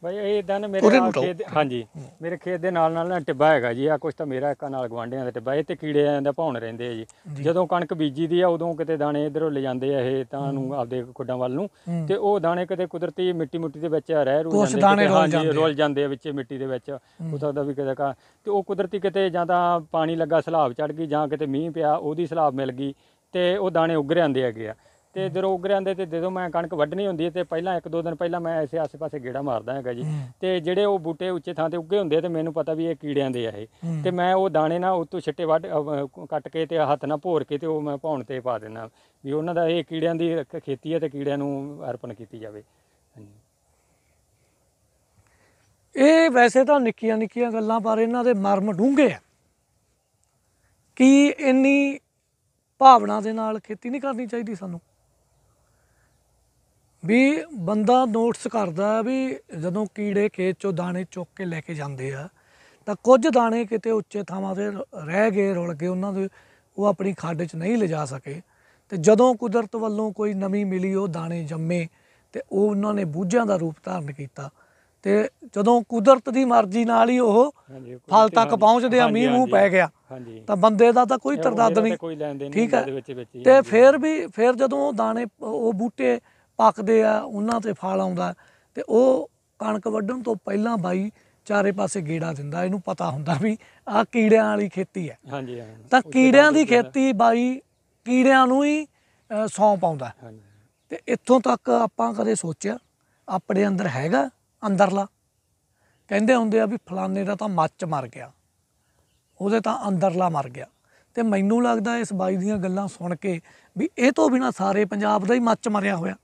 Speaker 1: ਭਾਈ ਇਹ ਇਦਾਂ ਮੇਰੇ ਨਾਲ ਖੇਤ ਹਾਂਜੀ
Speaker 2: ਮੇਰੇ ਖੇਤ ਦੇ ਨਾਲ ਨਾਲ ਨਾ ਟਿੱਬਾ ਹੈਗਾ ਜੀ ਆ ਕੁਛ ਤਾਂ ਮੇਰਾ ਇੱਕ ਨਾਲ ਗਵਾਂਡਿਆਂ ਦਾ ਟਿੱਬਾ ਇਹ ਤੇ ਕੀੜੇ ਆਂ ਦਾ ਭੌਣ ਰਹਿੰਦੇ ਆ ਜੀ ਜਦੋਂ ਕਣਕ ਬੀਜੀ ਦੀ ਆ ਉਦੋਂ ਕਿਤੇ ਦਾਣੇ ਇਧਰੋਂ ਲੈ ਜਾਂਦੇ ਆ ਇਹ ਤਾਂ ਨੂੰ ਆਪਦੇ ਖੁੱਡਾਂ ਵੱਲ ਨੂੰ ਤੇ ਉਹ ਦਾਣੇ ਕਿਤੇ ਕੁਦਰਤੀ ਮਿੱਟੀ ਮੁੱਟੀ ਦੇ ਵਿੱਚ ਰਹਿ ਰੂ ਜਾਂਦੇ ਹਾਂਜੀ ਰੋਲ ਜਾਂਦੇ ਆ ਵਿੱਚ ਮਿੱਟੀ ਦੇ ਵਿੱਚ ਹੋ ਸਕਦਾ ਵੀ ਕਿਤੇ ਕਾ ਤੇ ਉਹ ਕੁਦਰਤੀ ਕਿਤੇ ਜਾਂ ਤਾਂ ਪਾਣੀ ਲੱਗਾ ਸਲਾਬ ਚੜ ਗਈ ਜਾਂ ਕਿਤੇ ਮੀਂਹ ਪਿਆ ਉਹਦੀ ਸਲਾਬ ਮਿਲ ਗਈ ਤੇ ਉਹ ਦਾਣੇ ਉੱਗ ਰਹੇ ਹੈਗੇ ਆ ਤੇ ਜਦੋਂ ਉਗ ਦੇ ਤੇ ਜਦੋਂ ਮੈਂ ਕਣਕ ਵੱਢਣੀ ਹੁੰਦੀ ਹੈ ਤੇ ਪਹਿਲਾਂ ਇੱਕ ਦੋ ਦਿਨ ਪਹਿਲਾਂ ਮੈਂ ਐਸੇ ਆਸ-ਪਾਸੇ ਗੇੜਾ ਮਾਰਦਾ ਹੈਗਾ ਜੀ ਤੇ ਜਿਹੜੇ ਉਹ ਬੂਟੇ ਉੱਚੇ ਥਾਂ ਤੇ ਉੱਗੇ ਹੁੰਦੇ ਤੇ ਮੈਨੂੰ ਪਤਾ ਵੀ ਇਹ ਕੀੜਿਆਂ ਦੇ ਆ ਇਹ ਤੇ ਮੈਂ ਉਹ ਦਾਣੇ ਨਾ ਤੋਂ ਛਿੱਟੇ ਵੱਢ ਕੱਟ ਕੇ ਤੇ ਹੱਥ ਨਾਲ ਭੋਰ ਕੇ ਤੇ ਉਹ ਮੈਂ ਭੌਣ ਤੇ ਪਾ ਦਿੰਦਾ ਵੀ ਉਹਨਾਂ ਦਾ ਇਹ ਕੀੜਿਆਂ ਦੀ ਖੇਤੀ ਹੈ ਤੇ ਕੀੜਿਆਂ ਨੂੰ ਅਰਪਣ ਕੀਤੀ ਜਾਵੇ ਹਾਂਜੀ
Speaker 1: ਇਹ ਵੈਸੇ ਤਾਂ ਨਿੱਕੀਆਂ ਨਿੱਕੀਆਂ ਗੱਲਾਂ ਪਰ ਇਹਨਾਂ ਦੇ ਮਰਮ ਡੂੰਘੇ ਆ ਕੀ ਇੰਨੀ ਭਾਵਨਾ ਦੇ ਨਾਲ ਖੇਤੀ ਨਹੀਂ ਕਰਨੀ ਚਾਹੀਦੀ ਸਾਨੂੰ ਵੀ ਬੰਦਾ ਨੋਟਸ ਕਰਦਾ ਵੀ ਜਦੋਂ ਕੀੜੇ ਖੇਤ ਚੋਂ ਦਾਣੇ ਚੁੱਕ ਕੇ ਲੈ ਕੇ ਜਾਂਦੇ ਆ ਤਾਂ ਕੁਝ ਦਾਣੇ ਕਿਤੇ ਉੱਚੇ ਥਾਵਾਂ ਤੇ ਰਹਿ ਗਏ ਰੁਲ ਗਏ ਉਹਨਾਂ ਦੇ ਉਹ ਆਪਣੀ ਖਾੜੇ 'ਚ ਨਹੀਂ ਲਿਜਾ ਸਕੇ ਤੇ ਜਦੋਂ ਕੁਦਰਤ ਵੱਲੋਂ ਕੋਈ ਨਵੀਂ ਮਿਲੀ ਉਹ ਦਾਣੇ ਜੰਮੇ ਤੇ ਉਹ ਉਹਨਾਂ ਨੇ ਬੂਝਿਆਂ ਦਾ ਰੂਪ ਧਾਰਨ ਕੀਤਾ ਤੇ ਜਦੋਂ ਕੁਦਰਤ ਦੀ ਮਰਜ਼ੀ ਨਾਲ ਹੀ ਉਹ ਫਲ ਤੱਕ ਪਹੁੰਚਦੇ ਆ ਮੀਂਹ ਮੂੰਹ ਪੈ ਗਿਆ ਤਾਂ ਬੰਦੇ ਦਾ ਤਾਂ ਕੋਈ ਤਰਦਾਦ ਨਹੀਂ ਠੀਕ ਹੈ ਤੇ ਫਿਰ ਵੀ ਫਿਰ ਜਦੋਂ ਉਹ ਦਾਣੇ ਉਹ ਬੂਟੇ ਪੱਕਦੇ ਆ ਉਹਨਾਂ ਤੇ ਫਲ ਆਉਂਦਾ ਤੇ ਉਹ ਕਣਕ ਵੱਢਣ ਤੋਂ ਪਹਿਲਾਂ ਬਾਈ ਚਾਰੇ ਪਾਸੇ ਗੇੜਾ ਦਿੰਦਾ ਇਹਨੂੰ ਪਤਾ ਹੁੰਦਾ ਵੀ ਆ ਕੀੜਿਆਂ ਵਾਲੀ ਖੇਤੀ ਹੈ ਹਾਂਜੀ ਹਾਂ ਤਾਂ ਕੀੜਿਆਂ ਦੀ ਖੇਤੀ ਬਾਈ ਕੀੜਿਆਂ ਨੂੰ ਹੀ ਸੌਂ ਪਾਉਂਦਾ ਤੇ ਇੱਥੋਂ ਤੱਕ ਆਪਾਂ ਕਦੇ ਸੋਚਿਆ ਆਪਣੇ ਅੰਦਰ ਹੈਗਾ ਅੰਦਰਲਾ ਕਹਿੰਦੇ ਹੁੰਦੇ ਆ ਵੀ ਫਲਾਣੇ ਦਾ ਤਾਂ ਮੱਚ ਮਰ ਗਿਆ ਉਹਦੇ ਤਾਂ ਅੰਦਰਲਾ ਮਰ ਗਿਆ ਤੇ ਮੈਨੂੰ ਲੱਗਦਾ ਇਸ ਬਾਈ ਦੀਆਂ ਗੱਲਾਂ ਸੁਣ ਕੇ ਵੀ ਇਹ ਤੋਂ ਬਿਨਾ ਸਾਰੇ ਪੰਜਾਬ ਦਾ ਹੀ ਮੱਚ ਮਰਿਆ ਹੋਇਆ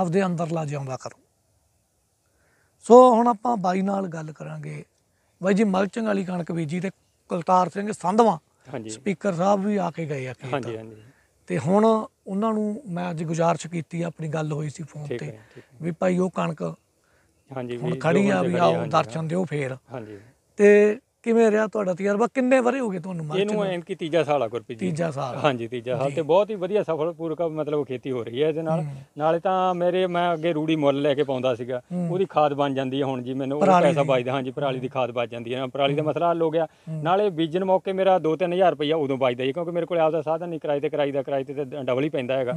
Speaker 1: ਆਪਦੇ ਲਾ ਜਿਉਂਦਾ ਕਰੋ ਸੋ ਹੁਣ ਆਪਾਂ ਬਾਈ ਨਾਲ ਗੱਲ ਕਰਾਂਗੇ ਬਾਈ ਜੀ ਮਲਚਿੰਗ ਵਾਲੀ ਕਣਕ ਬੀਜੀ ਤੇ ਕੁਲਤਾਰ ਸਿੰਘ ਸੰਧਵਾ ਸਪੀਕਰ ਸਾਹਿਬ ਵੀ ਆ ਕੇ ਗਏ ਆ ਕੇ ਹਾਂਜੀ ਹਾਂਜੀ ਤੇ ਹੁਣ ਉਹਨਾਂ ਨੂੰ ਮੈਂ ਅੱਜ ਗੁਜ਼ਾਰਿਸ਼ ਕੀਤੀ ਆਪਣੀ ਗੱਲ ਹੋਈ ਸੀ ਫੋਨ ਤੇ ਵੀ ਭਾਈ ਉਹ ਕਣਕ ਹਾਂਜੀ ਵੀ ਖੜੀ ਆ ਵੀ ਆਓ ਦਰਸ਼ਨ ਦਿਓ ਫੇਰ ਹਾਂਜੀ ਤੇ ਕਿਵੇਂ ਰਿਹਾ ਤੁਹਾਡਾ ਤਜਰਬਾ ਕਿੰਨੇ ਵਰੇ ਹੋ ਗਏ ਤੁਹਾਨੂੰ ਮਾਰਚ ਇਹਨੂੰ ਐਨ
Speaker 2: ਕੀ ਤੀਜਾ ਸਾਲ ਆ ਗੁਰਪ੍ਰੀਤ ਜੀ ਤੀਜਾ ਸਾਲ ਹਾਂਜੀ ਤੀਜਾ ਸਾਲ ਤੇ ਬਹੁਤ ਹੀ ਵਧੀਆ ਪੂਰਕ ਮਤਲਬ ਖੇਤੀ ਹੋ ਰਹੀ ਹੈ ਇਹਦੇ ਨਾਲ ਨਾਲੇ ਤਾਂ ਮੇਰੇ ਮੈਂ ਅੱਗੇ ਰੂੜੀ ਮੁੱਲ ਲੈ ਕੇ ਪਾਉਂਦਾ ਸੀਗਾ ਉਹਦੀ ਖਾਦ ਬਣ ਜਾਂਦੀ ਹੈ ਹੁਣ ਜੀ ਮੈਨੂੰ ਉਹ ਪੈਸਾ ਬਚਦਾ ਹਾਂਜੀ ਪਰਾਲੀ ਦੀ ਖਾਦ ਬਚ ਜਾਂਦੀ ਹੈ ਪਰਾਲੀ ਦਾ ਮਸਲਾ ਹੱਲ ਹੋ ਗਿਆ ਨਾਲੇ ਬੀਜਣ ਮੌਕੇ ਮੇਰਾ 2-3000 ਰੁਪਇਆ ਉਦੋਂ ਬਚਦਾ ਜੀ ਕਿਉਂਕਿ ਮੇਰੇ ਕੋਲ ਆਪਦਾ ਸਾਧਨ ਨਹੀਂ ਕਿਰਾਏ ਤੇ ਕਿਰਾਏ ਦਾ ਕਿਰਾਏ ਤੇ ਡਬਲ ਹੀ ਪੈਂਦਾ ਹੈਗਾ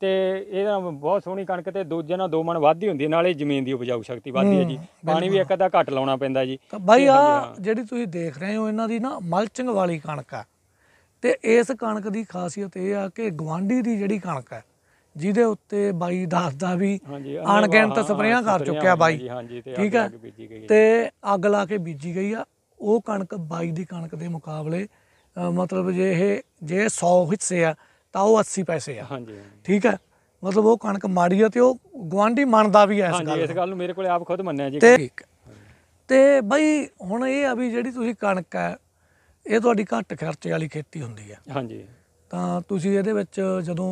Speaker 2: ਤੇ ਇਹਦਾ ਬਹੁਤ ਸੋਹਣੀ ਕਣਕ ਤੇ ਦੂਜੇ ਨਾਲ ਦੋ ਮਣ ਵਾਧੀ ਹੁੰਦੀ ਨਾਲੇ ਜ਼ਮੀਨ ਦੀ ਉਪਜਾਊ ਸ਼ਕਤੀ ਵੱਧਦੀ ਹੈ ਜੀ ਪਾਣੀ ਵੀ ਇੱਕ ਅੱਧਾ ਘੱਟ ਲਾਉਣਾ ਪੈਂਦਾ ਜੀ ਭਾਈ ਆ
Speaker 1: ਜਿਹੜੀ ਤੁਸੀਂ ਦੇਖ ਰਹੇ ਹੋ ਇਹਨਾਂ ਦੀ ਨਾ ਮਲਚਿੰਗ ਵਾਲੀ ਕਣਕ ਆ ਤੇ ਇਸ ਕਣਕ ਦੀ ਖਾਸੀਅਤ ਇਹ ਆ ਕਿ ਗਵਾਂਢੀ ਦੀ ਜਿਹੜੀ ਕਣਕ ਆ ਜਿਹਦੇ ਉੱਤੇ ਬਾਈ ਦੱਸਦਾ ਵੀ ਅਣਗਿਣਤ ਸਪਰੇਆਂ ਕਰ ਚੁੱਕਿਆ ਬਾਈ ਠੀਕ ਹੈ ਤੇ ਅੱਗ ਲਾ ਕੇ ਬੀਜੀ ਗਈ ਆ ਉਹ ਕਣਕ ਬਾਈ ਦੀ ਕਣਕ ਦੇ ਮੁਕਾਬਲੇ ਮਤਲਬ ਜੇ ਇਹ ਜੇ 100 ਹਿੱਸੇ ਆ ਤਾਂ ਉਹ 80 ਪੈਸੇ ਆ ਹਾਂਜੀ ਠੀਕ ਹੈ ਮਤਲਬ ਉਹ ਕਣਕ ਮਾੜੀ ਆ ਤੇ ਉਹ ਗਵਾਂਢੀ ਮੰਨਦਾ ਵੀ ਐ ਇਸ ਗੱਲ ਹਾਂਜੀ ਇਸ ਗੱਲ
Speaker 2: ਨੂੰ ਮੇਰੇ ਕੋਲੇ ਆਪ ਖੁਦ ਮੰਨਿਆ ਜੀ ਤੇ
Speaker 1: ਤੇ ਬਈ ਹੁਣ ਇਹ ਆ ਵੀ ਜਿਹੜੀ ਤੁਸੀਂ ਕਣਕ ਹੈ ਇਹ ਤੁਹਾਡੀ ਘੱਟ ਖਰਚੇ ਵਾਲੀ ਖੇਤੀ ਹੁੰਦੀ ਹੈ ਹਾਂਜੀ ਤਾਂ ਤੁਸੀਂ ਇਹਦੇ ਵਿੱਚ ਜਦੋਂ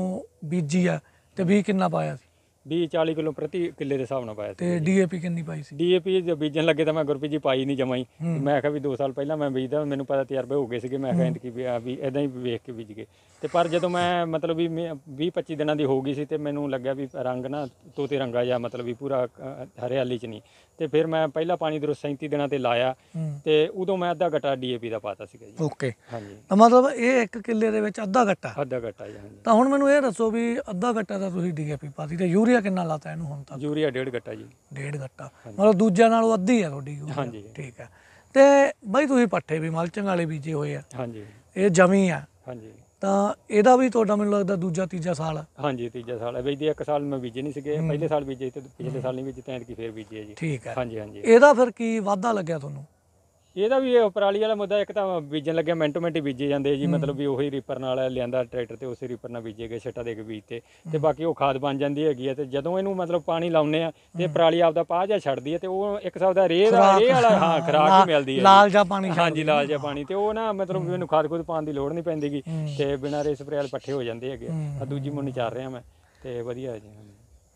Speaker 1: ਬੀਜੀ ਆ ਤੇ ਵੀ ਕਿੰਨਾ ਪਾਇਆ ਸੀ 20
Speaker 2: 40 ਕਿਲੋ ਪ੍ਰਤੀ ਕਿੱਲੇ ਦੇ ਹਿਸਾਬ ਨਾਲ ਪਾਇਆ ਤੇ ਡੀਏਪੀ ਕਿੰਨੀ ਪਾਈ ਸੀ ਡੀਏਪੀ ਜੇ ਬੀਜਣ ਲੱਗੇ ਤਾਂ ਮੈਂ ਗੁਰਪ੍ਰੀਤ ਜੀ ਪਾਈ ਨਹੀਂ ਜਮਾਈ ਮੈਂ ਕਿਹਾ ਵੀ 2 ਸਾਲ ਪਹਿਲਾਂ ਮੈਂ ਬੀਜਦਾ ਮੈਨੂੰ ਪਤਾ ਤਜਰਬੇ ਹੋ ਗਏ ਸੀਗੇ ਮੈਂ ਕਿਹਾ ਇੰਦਕੀ ਵੀ ਐਦਾਂ ਹੀ ਵੇਖ ਕੇ ਬੀਜ ਗਏ ਤੇ ਪਰ ਜਦੋਂ ਮੈਂ ਮਤਲਬ ਵੀ 20 25 ਦਿਨਾਂ ਦੀ ਹੋ ਗਈ ਸੀ ਤੇ ਮੈਨੂੰ ਲੱਗਿਆ ਵੀ ਰੰਗ ਨਾ ਤੋਤੇ ਰੰਗਾ ਜਾਂ ਮਤਲਬ ਵੀ ਪੂਰਾ ਹਰਿਆਲੀ ਚ ਨਹੀਂ ਤੇ ਫਿਰ ਮੈਂ ਪਹਿਲਾ ਪਾਣੀ ਦਰੋ 37 ਦਿਨਾਂ ਤੇ ਲਾਇਆ ਤੇ ਉਦੋਂ ਮੈਂ ਅੱਧਾ ਘਟਾ ਡੀਏਪੀ ਦਾ ਪਾਤਾ ਸੀਗਾ ਜੀ ਓਕੇ ਹਾਂਜੀ ਤਾਂ ਮਤਲਬ
Speaker 1: ਇਹ ਇੱਕ ਕਿੱਲੇ ਦੇ ਵਿੱਚ ਅੱਧਾ
Speaker 2: ਘਟਾ ਅੱਧਾ ਘਟਾ ਜੀ ਹਾਂਜੀ
Speaker 1: ਤਾਂ ਹੁਣ ਮੈਨੂੰ ਇਹ ਦੱਸੋ ਵੀ ਅੱਧਾ ਘਟਾ ਦਾ ਤੁਸੀਂ ਡੀਏਪੀ ਪਾਤੀ ਤੇ ਯੂਰੀਆ ਯੂਰੀਆ ਕਿੰਨਾ ਲਾਤਾ ਇਹਨੂੰ ਹੁਣ
Speaker 2: ਤੱਕ ਯੂਰੀਆ ਡੇਢ ਗੱਟਾ ਜੀ ਡੇਢ ਗੱਟਾ
Speaker 1: ਮਤਲਬ ਦੂਜਿਆਂ ਨਾਲੋਂ ਅੱਧੀ ਹੈ ਤੁਹਾਡੀ ਯੂਰੀਆ ਹਾਂਜੀ ਠੀਕ ਹੈ ਤੇ ਬਾਈ ਤੁਸੀਂ ਪੱਠੇ ਵੀ ਮਲਚੰਗ ਵਾਲੇ ਬੀਜੇ ਹੋਏ ਆ ਹਾਂਜੀ ਇਹ ਜਮੀ ਆ
Speaker 2: ਹਾਂਜੀ ਤਾਂ
Speaker 1: ਇਹਦਾ ਵੀ ਤੁਹਾਡਾ ਮੈਨੂੰ ਲੱਗਦਾ ਦੂਜਾ ਤੀਜਾ ਸਾਲ
Speaker 2: ਹਾਂਜੀ ਤੀਜਾ ਸਾਲ ਹੈ ਬੀਜਦੇ ਇੱਕ ਸਾਲ ਮੈਂ ਬੀਜੇ ਨਹੀਂ ਸੀਗੇ ਪਹਿਲੇ ਸਾਲ ਬੀਜੇ ਤੇ ਪਿਛਲੇ ਸਾਲ ਨਹੀਂ ਬੀਜੇ ਤਾਂ ਕਿ ਫੇਰ ਬੀਜੇ ਜੀ ਠੀਕ ਹੈ ਹਾਂਜੀ ਹਾਂਜੀ ਇਹਦਾ
Speaker 1: ਫਿਰ ਕੀ ਵਾਧਾ ਲੱਗਿਆ ਤੁਹਾਨੂੰ
Speaker 2: ਇਹਦਾ ਵੀ ਇਹ ਉਪਰਾਲੀ ਵਾਲਾ ਮੁੱਦਾ ਇੱਕ ਤਾਂ ਬੀਜਣ ਲੱਗੇ ਮਿੰਟ ਮਿੰਟ ਹੀ ਬੀਜੇ ਜਾਂਦੇ ਜੀ ਮਤਲਬ ਵੀ ਉਹੀ ਰੀਪਰ ਨਾਲ ਲਿਆਂਦਾ ਟਰੈਕਟਰ ਤੇ ਉਸੇ ਰੀਪਰ ਨਾਲ ਬੀਜੇ ਗਏ ਛਟਾ ਦੇ ਕੇ ਬੀਜ ਤੇ ਤੇ ਬਾਕੀ ਉਹ ਖਾਦ ਬਣ ਜਾਂਦੀ ਹੈਗੀ ਤੇ ਜਦੋਂ ਇਹਨੂੰ ਮਤਲਬ ਪਾਣੀ ਲਾਉਨੇ ਆ ਤੇ ਪਰਾਲੀ ਆਪਦਾ ਪਾਹ ਜਾਂ ਛੱਡਦੀ ਹੈ ਤੇ ਉਹ ਇੱਕ ਹਿਸਾਬ ਦਾ ਰੇਹ ਦਾ ਰੇਹ ਵਾਲਾ ਹਾਂ ਖਰਾਕ ਹੀ ਮਿਲਦੀ ਹੈ ਲਾਲ ਜਿਹਾ ਪਾਣੀ ਹਾਂਜੀ ਲਾਲ ਜਿਹਾ ਪਾਣੀ ਤੇ ਉਹ ਨਾ ਮਤਲਬ ਮੈਨੂੰ ਖਾਦ ਖੁਦ ਪਾਣ ਦੀ ਲੋੜ ਨਹੀਂ ਪੈਂਦੀਗੀ ਤੇ ਬਿਨਾਂ ਰੇਸ ਸਪਰੇਅ ਪੱਠੇ ਹੋ ਜਾਂਦੇ ਹੈਗੇ ਆ ਦੂਜੀ ਮੁੰਨ ਚੱਲ ਰਿਹਾ ਮੈਂ ਤੇ ਵਧੀਆ ਜੀ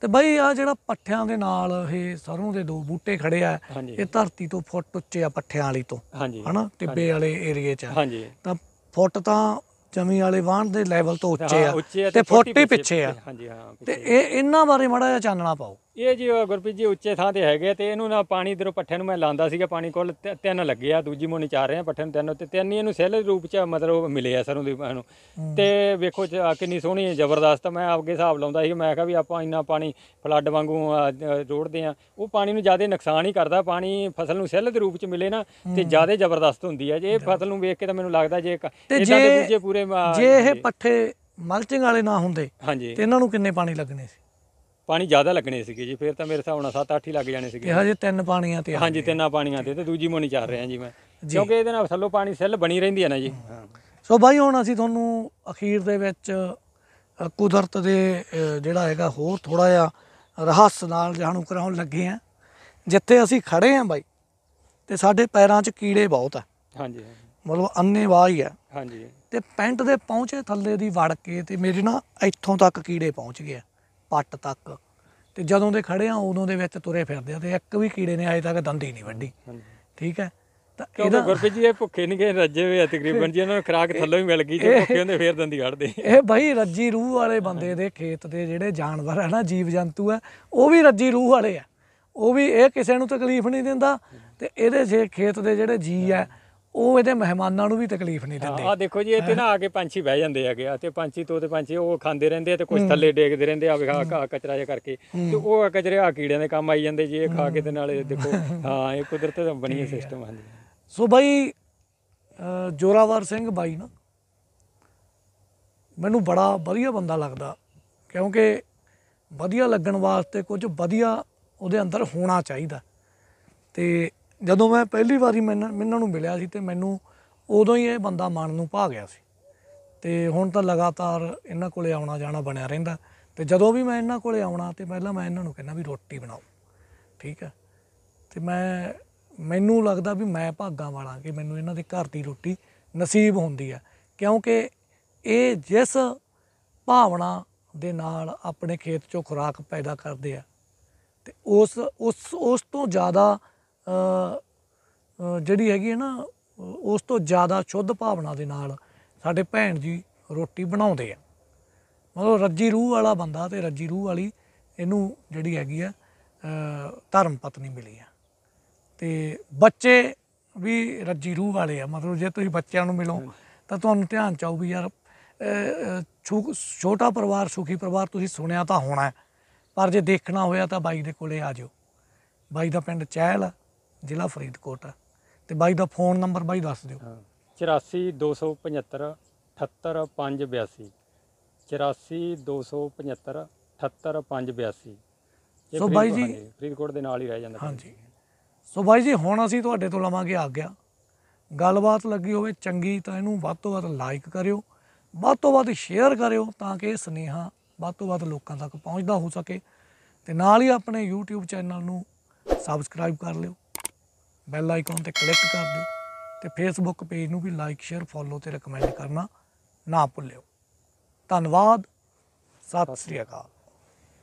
Speaker 1: ਤੇ ਬਾਈ ਆ ਜਿਹੜਾ ਪੱਠਿਆਂ ਦੇ ਨਾਲ ਇਹ ਸਰੋਂ ਦੇ ਦੋ ਬੂਟੇ ਖੜੇ ਆ ਇਹ ਧਰਤੀ ਤੋਂ ਫੁੱਟ ਉੱਚੇ ਆ ਪੱਠਿਆਂ ਵਾਲੀ ਤੋਂ ਹਨਾ ਟਿੱਬੇ ਵਾਲੇ ਏਰੀਏ 'ਚ ਤਾਂ ਫੁੱਟ ਤਾਂ ਜਮੀ ਵਾਲੇ ਵਾਹਣ ਦੇ ਲੈਵਲ ਤੋਂ ਉੱਚੇ ਆ ਤੇ ਫੁੱਟ ਹੀ ਪਿੱਛੇ ਆ ਤੇ ਇਹ ਇਹਨਾਂ ਬਾਰੇ ਮੜਾ ਜਿਹਾ ਚਾਨਣਾ ਪਾਓ
Speaker 2: ਇਹ ਜੀ ਗੁਰਪ੍ਰੀਤ ਜੀ ਉੱਚੇ ਥਾਂ ਤੇ ਹੈਗੇ ਤੇ ਇਹਨੂੰ ਨਾ ਪਾਣੀ ਦੇ ਪੱਠੇ ਨੂੰ ਮੈਂ ਲਾਂਦਾ ਸੀਗਾ ਪਾਣੀ ਕੋਲ ਤਿੰਨ ਲੱਗੇ ਆ ਦੂਜੀ ਮੋਨੀ ਚਾਰ ਰਹੇ ਆ ਪੱਠੇ ਨੂੰ ਤਿੰਨ ਤੇ ਤਿੰਨ ਇਹਨੂੰ ਸੈਲ ਰੂਪ ਚ ਮਤਲਬ ਮਿਲੇ ਆ ਸਰੋਂ ਦੇ ਨੂੰ ਤੇ ਵੇਖੋ ਕਿੰਨੀ ਸੋਹਣੀ ਹੈ ਜ਼ਬਰਦਸਤ ਮੈਂ ਆਪਕੇ ਹਿਸਾਬ ਲਾਉਂਦਾ ਸੀ ਮੈਂ ਕਿਹਾ ਵੀ ਆਪਾਂ ਇੰਨਾ ਪਾਣੀ ਫਲੱਡ ਵਾਂਗੂ ਜੋੜਦੇ ਆ ਉਹ ਪਾਣੀ ਨੂੰ ਜ਼ਿਆਦਾ ਨੁਕਸਾਨ ਹੀ ਕਰਦਾ ਪਾਣੀ ਫਸਲ ਨੂੰ ਸੈਲ ਦੇ ਰੂਪ ਚ ਮਿਲੇ ਨਾ ਤੇ ਜ਼ਿਆਦਾ ਜ਼ਬਰਦਸਤ ਹੁੰਦੀ ਹੈ ਜੇ ਇਹ ਫਸਲ ਨੂੰ ਵੇਖ ਕੇ ਤਾਂ ਮੈਨੂੰ ਲੱਗਦਾ ਜੇ ਇਹਨਾਂ ਦੇ ਦੂਜੇ ਪੂਰੇ ਜੇ ਇਹ
Speaker 1: ਪੱਠੇ ਮਲਚਿੰਗ ਵਾਲੇ ਨਾ ਹੁੰਦੇ ਤੇ ਇਹਨਾਂ ਨੂੰ ਕਿੰਨੇ ਪਾਣੀ ਲੱਗਣੇ ਸੀ
Speaker 2: ਪਾਣੀ ਜ਼ਿਆਦਾ ਲੱਗਣੇ ਸੀਗੇ ਜੀ ਫਿਰ ਤਾਂ ਮੇਰੇ ਹਿਸਾਬ ਨਾਲ 7-8 ਹੀ ਲੱਗ ਜਾਣੇ ਸੀਗੇ ਹਾਂਜੀ
Speaker 1: ਤਿੰਨ ਪਾਣੀਆਂ ਤੇ ਆ ਹਾਂਜੀ
Speaker 2: ਤਿੰਨਾਂ ਪਾਣੀਆਂ ਤੇ ਤੇ ਦੂਜੀ ਮੋਣੀ ਚੱਲ ਰਿਹਾ ਜੀ ਮੈਂ ਕਿਉਂਕਿ ਇਹਦੇ ਨਾਲ ਥੱਲੋਂ ਪਾਣੀ ਸੈੱਲ ਬਣੀ ਰਹਿੰਦੀ ਹੈ ਨਾ ਜੀ
Speaker 1: ਸੋ ਬਾਈ ਹੁਣ ਅਸੀਂ ਤੁਹਾਨੂੰ ਅਖੀਰ ਦੇ ਵਿੱਚ ਕੁਦਰਤ ਦੇ ਜਿਹੜਾ ਹੈਗਾ ਹੋਰ ਥੋੜਾ ਜਿਹਾ ਰਹੱਸ ਨਾਲ ਜਾਣੂ ਕਰਾਉਣ ਲੱਗੇ ਆ ਜਿੱਥੇ ਅਸੀਂ ਖੜੇ ਆ ਬਾਈ ਤੇ ਸਾਡੇ ਪੈਰਾਂ 'ਚ ਕੀੜੇ ਬਹੁਤ ਆ ਹਾਂਜੀ ਮਤਲਬ ਅੰਨੇਵਾਹ ਹੀ ਆ ਹਾਂਜੀ ਤੇ ਪੈਂਟ ਦੇ ਪਹੁੰਚੇ ਥੱਲੇ ਦੀ ਵੜ ਕੇ ਤੇ ਮੇਰੇ ਨਾ ਇੱਥੋਂ ਤੱਕ ਕੀੜੇ ਪਹੁੰਚ ਗਏ ਆ ਪੱਟ ਤੱਕ ਤੇ ਜਦੋਂ ਦੇ ਖੜੇ ਆ ਉਦੋਂ ਦੇ ਵਿੱਚ ਤੁਰੇ ਫਿਰਦੇ ਆ ਤੇ ਇੱਕ ਵੀ ਕੀੜੇ ਨੇ ਅਜੇ ਤੱਕ ਦੰਦੀ ਨਹੀਂ ਵੱਢੀ ਠੀਕ ਹੈ ਤਾਂ ਇਹਦਾ ਗੁਰਪ੍ਰੀਤ
Speaker 2: ਜੀ ਇਹ ਭੁੱਖੇ ਨਹੀਂ ਗਏ ਰੱਜੇ ਹੋਏ ਆ ਤਕਰੀਬਨ ਜੀ ਇਹਨਾਂ ਨੂੰ ਖਰਾਕ ਥੱਲੋਂ ਹੀ ਮਿਲ ਗਈ ਜੇ ਭੁੱਖੇ ਹੁੰਦੇ ਫੇਰ ਦੰਦੀ ਕੱਢਦੇ ਇਹ
Speaker 1: ਬਾਈ ਰੱਜੀ ਰੂਹ ਵਾਲੇ ਬੰਦੇ ਦੇ ਖੇਤ ਦੇ ਜਿਹੜੇ ਜਾਨਵਰ ਹਨਾ ਜੀਵ ਜੰਤੂ ਆ ਉਹ ਵੀ ਰੱਜੀ ਰੂਹ ਵਾਲੇ ਆ ਉਹ ਵੀ ਇਹ ਕਿਸੇ ਨੂੰ ਤਕਲੀਫ ਨਹੀਂ ਦਿੰਦਾ ਤੇ ਇਹਦੇ ਜੇ ਖੇਤ ਦੇ ਜਿਹੜੇ ਜੀ ਆ ਉਹ ਇਹਦੇ ਮਹਿਮਾਨਾਂ ਨੂੰ ਵੀ ਤਕਲੀਫ ਨਹੀਂ ਦਿੰਦੇ
Speaker 2: ਆ ਦੇਖੋ ਜੀ ਇਹ ਤੇ ਨਾ ਆ ਕੇ ਪੰਛੀ ਬਹਿ ਜਾਂਦੇ ਹੈਗੇ ਤੇ ਪੰਛੀ ਤੋਤੇ ਪੰਛੀ ਉਹ ਖਾਂਦੇ ਰਹਿੰਦੇ ਆ ਤੇ ਕੁਝ ਥੱਲੇ ਡੇਗਦੇ ਰਹਿੰਦੇ ਆ ਵਿਖਾ ਘਾ ਕਚਰਾ ਜਿਹਾ ਕਰਕੇ ਤੇ ਉਹ ਕਚਰੇ ਆ ਕੀੜਿਆਂ ਦੇ ਕੰਮ ਆਈ ਜਾਂਦੇ ਜੀ ਇਹ ਖਾ ਕੇ ਤੇ ਨਾਲੇ ਦੇਖੋ ਹਾਂ ਇਹ ਕੁਦਰਤ ਦਾ ਬਣੀ ਸਿਸਟਮ ਹਾਂਜੀ
Speaker 1: ਸੋ ਬਾਈ ਜੋਰਾਵਰ ਸਿੰਘ ਬਾਈ ਨਾ ਮੈਨੂੰ ਬੜਾ ਵਧੀਆ ਬੰਦਾ ਲੱਗਦਾ ਕਿਉਂਕਿ ਵਧੀਆ ਲੱਗਣ ਵਾਸਤੇ ਕੁਝ ਵਧੀਆ ਉਹਦੇ ਅੰਦਰ ਹੋਣਾ ਚਾਹੀਦਾ ਤੇ ਜਦੋਂ ਮੈਂ ਪਹਿਲੀ ਵਾਰੀ ਮੈਨਾਂ ਇਹਨਾਂ ਨੂੰ ਮਿਲਿਆ ਸੀ ਤੇ ਮੈਨੂੰ ਉਦੋਂ ਹੀ ਇਹ ਬੰਦਾ ਮਨ ਨੂੰ ਭਾ ਗਿਆ ਸੀ ਤੇ ਹੁਣ ਤਾਂ ਲਗਾਤਾਰ ਇਹਨਾਂ ਕੋਲੇ ਆਉਣਾ ਜਾਣਾ ਬਣਿਆ ਰਹਿੰਦਾ ਤੇ ਜਦੋਂ ਵੀ ਮੈਂ ਇਹਨਾਂ ਕੋਲੇ ਆਉਣਾ ਤੇ ਪਹਿਲਾਂ ਮੈਂ ਇਹਨਾਂ ਨੂੰ ਕਹਿੰਦਾ ਵੀ ਰੋਟੀ ਬਣਾਓ ਠੀਕ ਹੈ ਤੇ ਮੈਂ ਮੈਨੂੰ ਲੱਗਦਾ ਵੀ ਮੈਂ ਭਾਗਾ ਵਾਲਾ ਕਿ ਮੈਨੂੰ ਇਹਨਾਂ ਦੇ ਘਰ ਦੀ ਰੋਟੀ ਨਸੀਬ ਹੁੰਦੀ ਹੈ ਕਿਉਂਕਿ ਇਹ ਜਿਸ ਭਾਵਨਾ ਦੇ ਨਾਲ ਆਪਣੇ ਖੇਤ ਚੋਂ ਖੁਰਾਕ ਪੈਦਾ ਕਰਦੇ ਆ ਤੇ ਉਸ ਉਸ ਉਸ ਤੋਂ ਜ਼ਿਆਦਾ ਜਿਹੜੀ ਹੈਗੀ ਹੈ ਨਾ ਉਸ ਤੋਂ ਜ਼ਿਆਦਾ ਸ਼ੁੱਧ ਭਾਵਨਾ ਦੇ ਨਾਲ ਸਾਡੇ ਭੈਣ ਜੀ ਰੋਟੀ ਬਣਾਉਂਦੇ ਆ ਮਤਲਬ ਰੱਜੀ ਰੂਹ ਵਾਲਾ ਬੰਦਾ ਤੇ ਰੱਜੀ ਰੂਹ ਵਾਲੀ ਇਹਨੂੰ ਜਿਹੜੀ ਹੈਗੀ ਆ ਧਰਮ ਪਤਨੀ ਮਿਲੀ ਆ ਤੇ ਬੱਚੇ ਵੀ ਰੱਜੀ ਰੂਹ ਵਾਲੇ ਆ ਮਤਲਬ ਜੇ ਤੁਸੀਂ ਬੱਚਿਆਂ ਨੂੰ ਮਿਲੋ ਤਾਂ ਤੁਹਾਨੂੰ ਧਿਆਨ ਚ ਆਊਗੀ ਯਾਰ ਛੋਟਾ ਪਰਿਵਾਰ ਸੁਖੀ ਪਰਿਵਾਰ ਤੁਸੀਂ ਸੁਣਿਆ ਤਾਂ ਹੋਣਾ ਪਰ ਜੇ ਦੇਖਣਾ ਹੋਇਆ ਤਾਂ ਬਾਈ ਦੇ ਕੋਲੇ ਆ ਜਾਓ ਬਾਈ ਦਾ ਪਿੰਡ ਚਹਿਲ ਜ਼ਿਲ੍ਹਾ ਫਰੀਦਕੋਟ ਤੇ ਬਾਈ ਦਾ ਫੋਨ ਨੰਬਰ ਬਾਈ ਦੱਸ ਦਿਓ
Speaker 2: 8425578582 8425578582 ਸੋ ਬਾਈ ਜੀ ਫਰੀਦਕੋਟ ਦੇ ਨਾਲ ਹੀ ਰਹਿ ਜਾਂਦਾ ਹਾਂਜੀ
Speaker 1: ਸੋ ਬਾਈ ਜੀ ਹੁਣ ਅਸੀਂ ਤੁਹਾਡੇ ਤੋਂ ਲਵਾਂਗੇ ਆਗਿਆ ਗੱਲਬਾਤ ਲੱਗੀ ਹੋਵੇ ਚੰਗੀ ਤਾਂ ਇਹਨੂੰ ਵੱਧ ਤੋਂ ਵੱਧ ਲਾਈਕ ਕਰਿਓ ਵੱਧ ਤੋਂ ਵੱਧ ਸ਼ੇਅਰ ਕਰਿਓ ਤਾਂ ਕਿ ਇਹ ਸੁਨੇਹਾ ਵੱਧ ਤੋਂ ਵੱਧ ਲੋਕਾਂ ਤੱਕ ਪਹੁੰਚਦਾ ਹੋ ਸਕੇ ਤੇ ਨਾਲ ਹੀ ਆਪਣੇ YouTube ਚੈਨਲ ਨੂੰ ਸਬਸਕ੍ਰਾਈਬ ਕਰ ਲਿਓ ਬੈਲ ਆਈਕਨ ਤੇ ਕਲਿੱਕ ਕਰ ਦਿਓ ਤੇ ਫੇਸਬੁੱਕ ਪੇਜ ਨੂੰ ਵੀ ਲਾਈਕ ਸ਼ੇਅਰ ਫੋਲੋ ਤੇ ਰეკਮੈਂਡ ਕਰਨਾ ਨਾ ਭੁੱਲਿਓ ਧੰਨਵਾਦ ਸਤਿ ਸ੍ਰੀ ਅਕਾਲ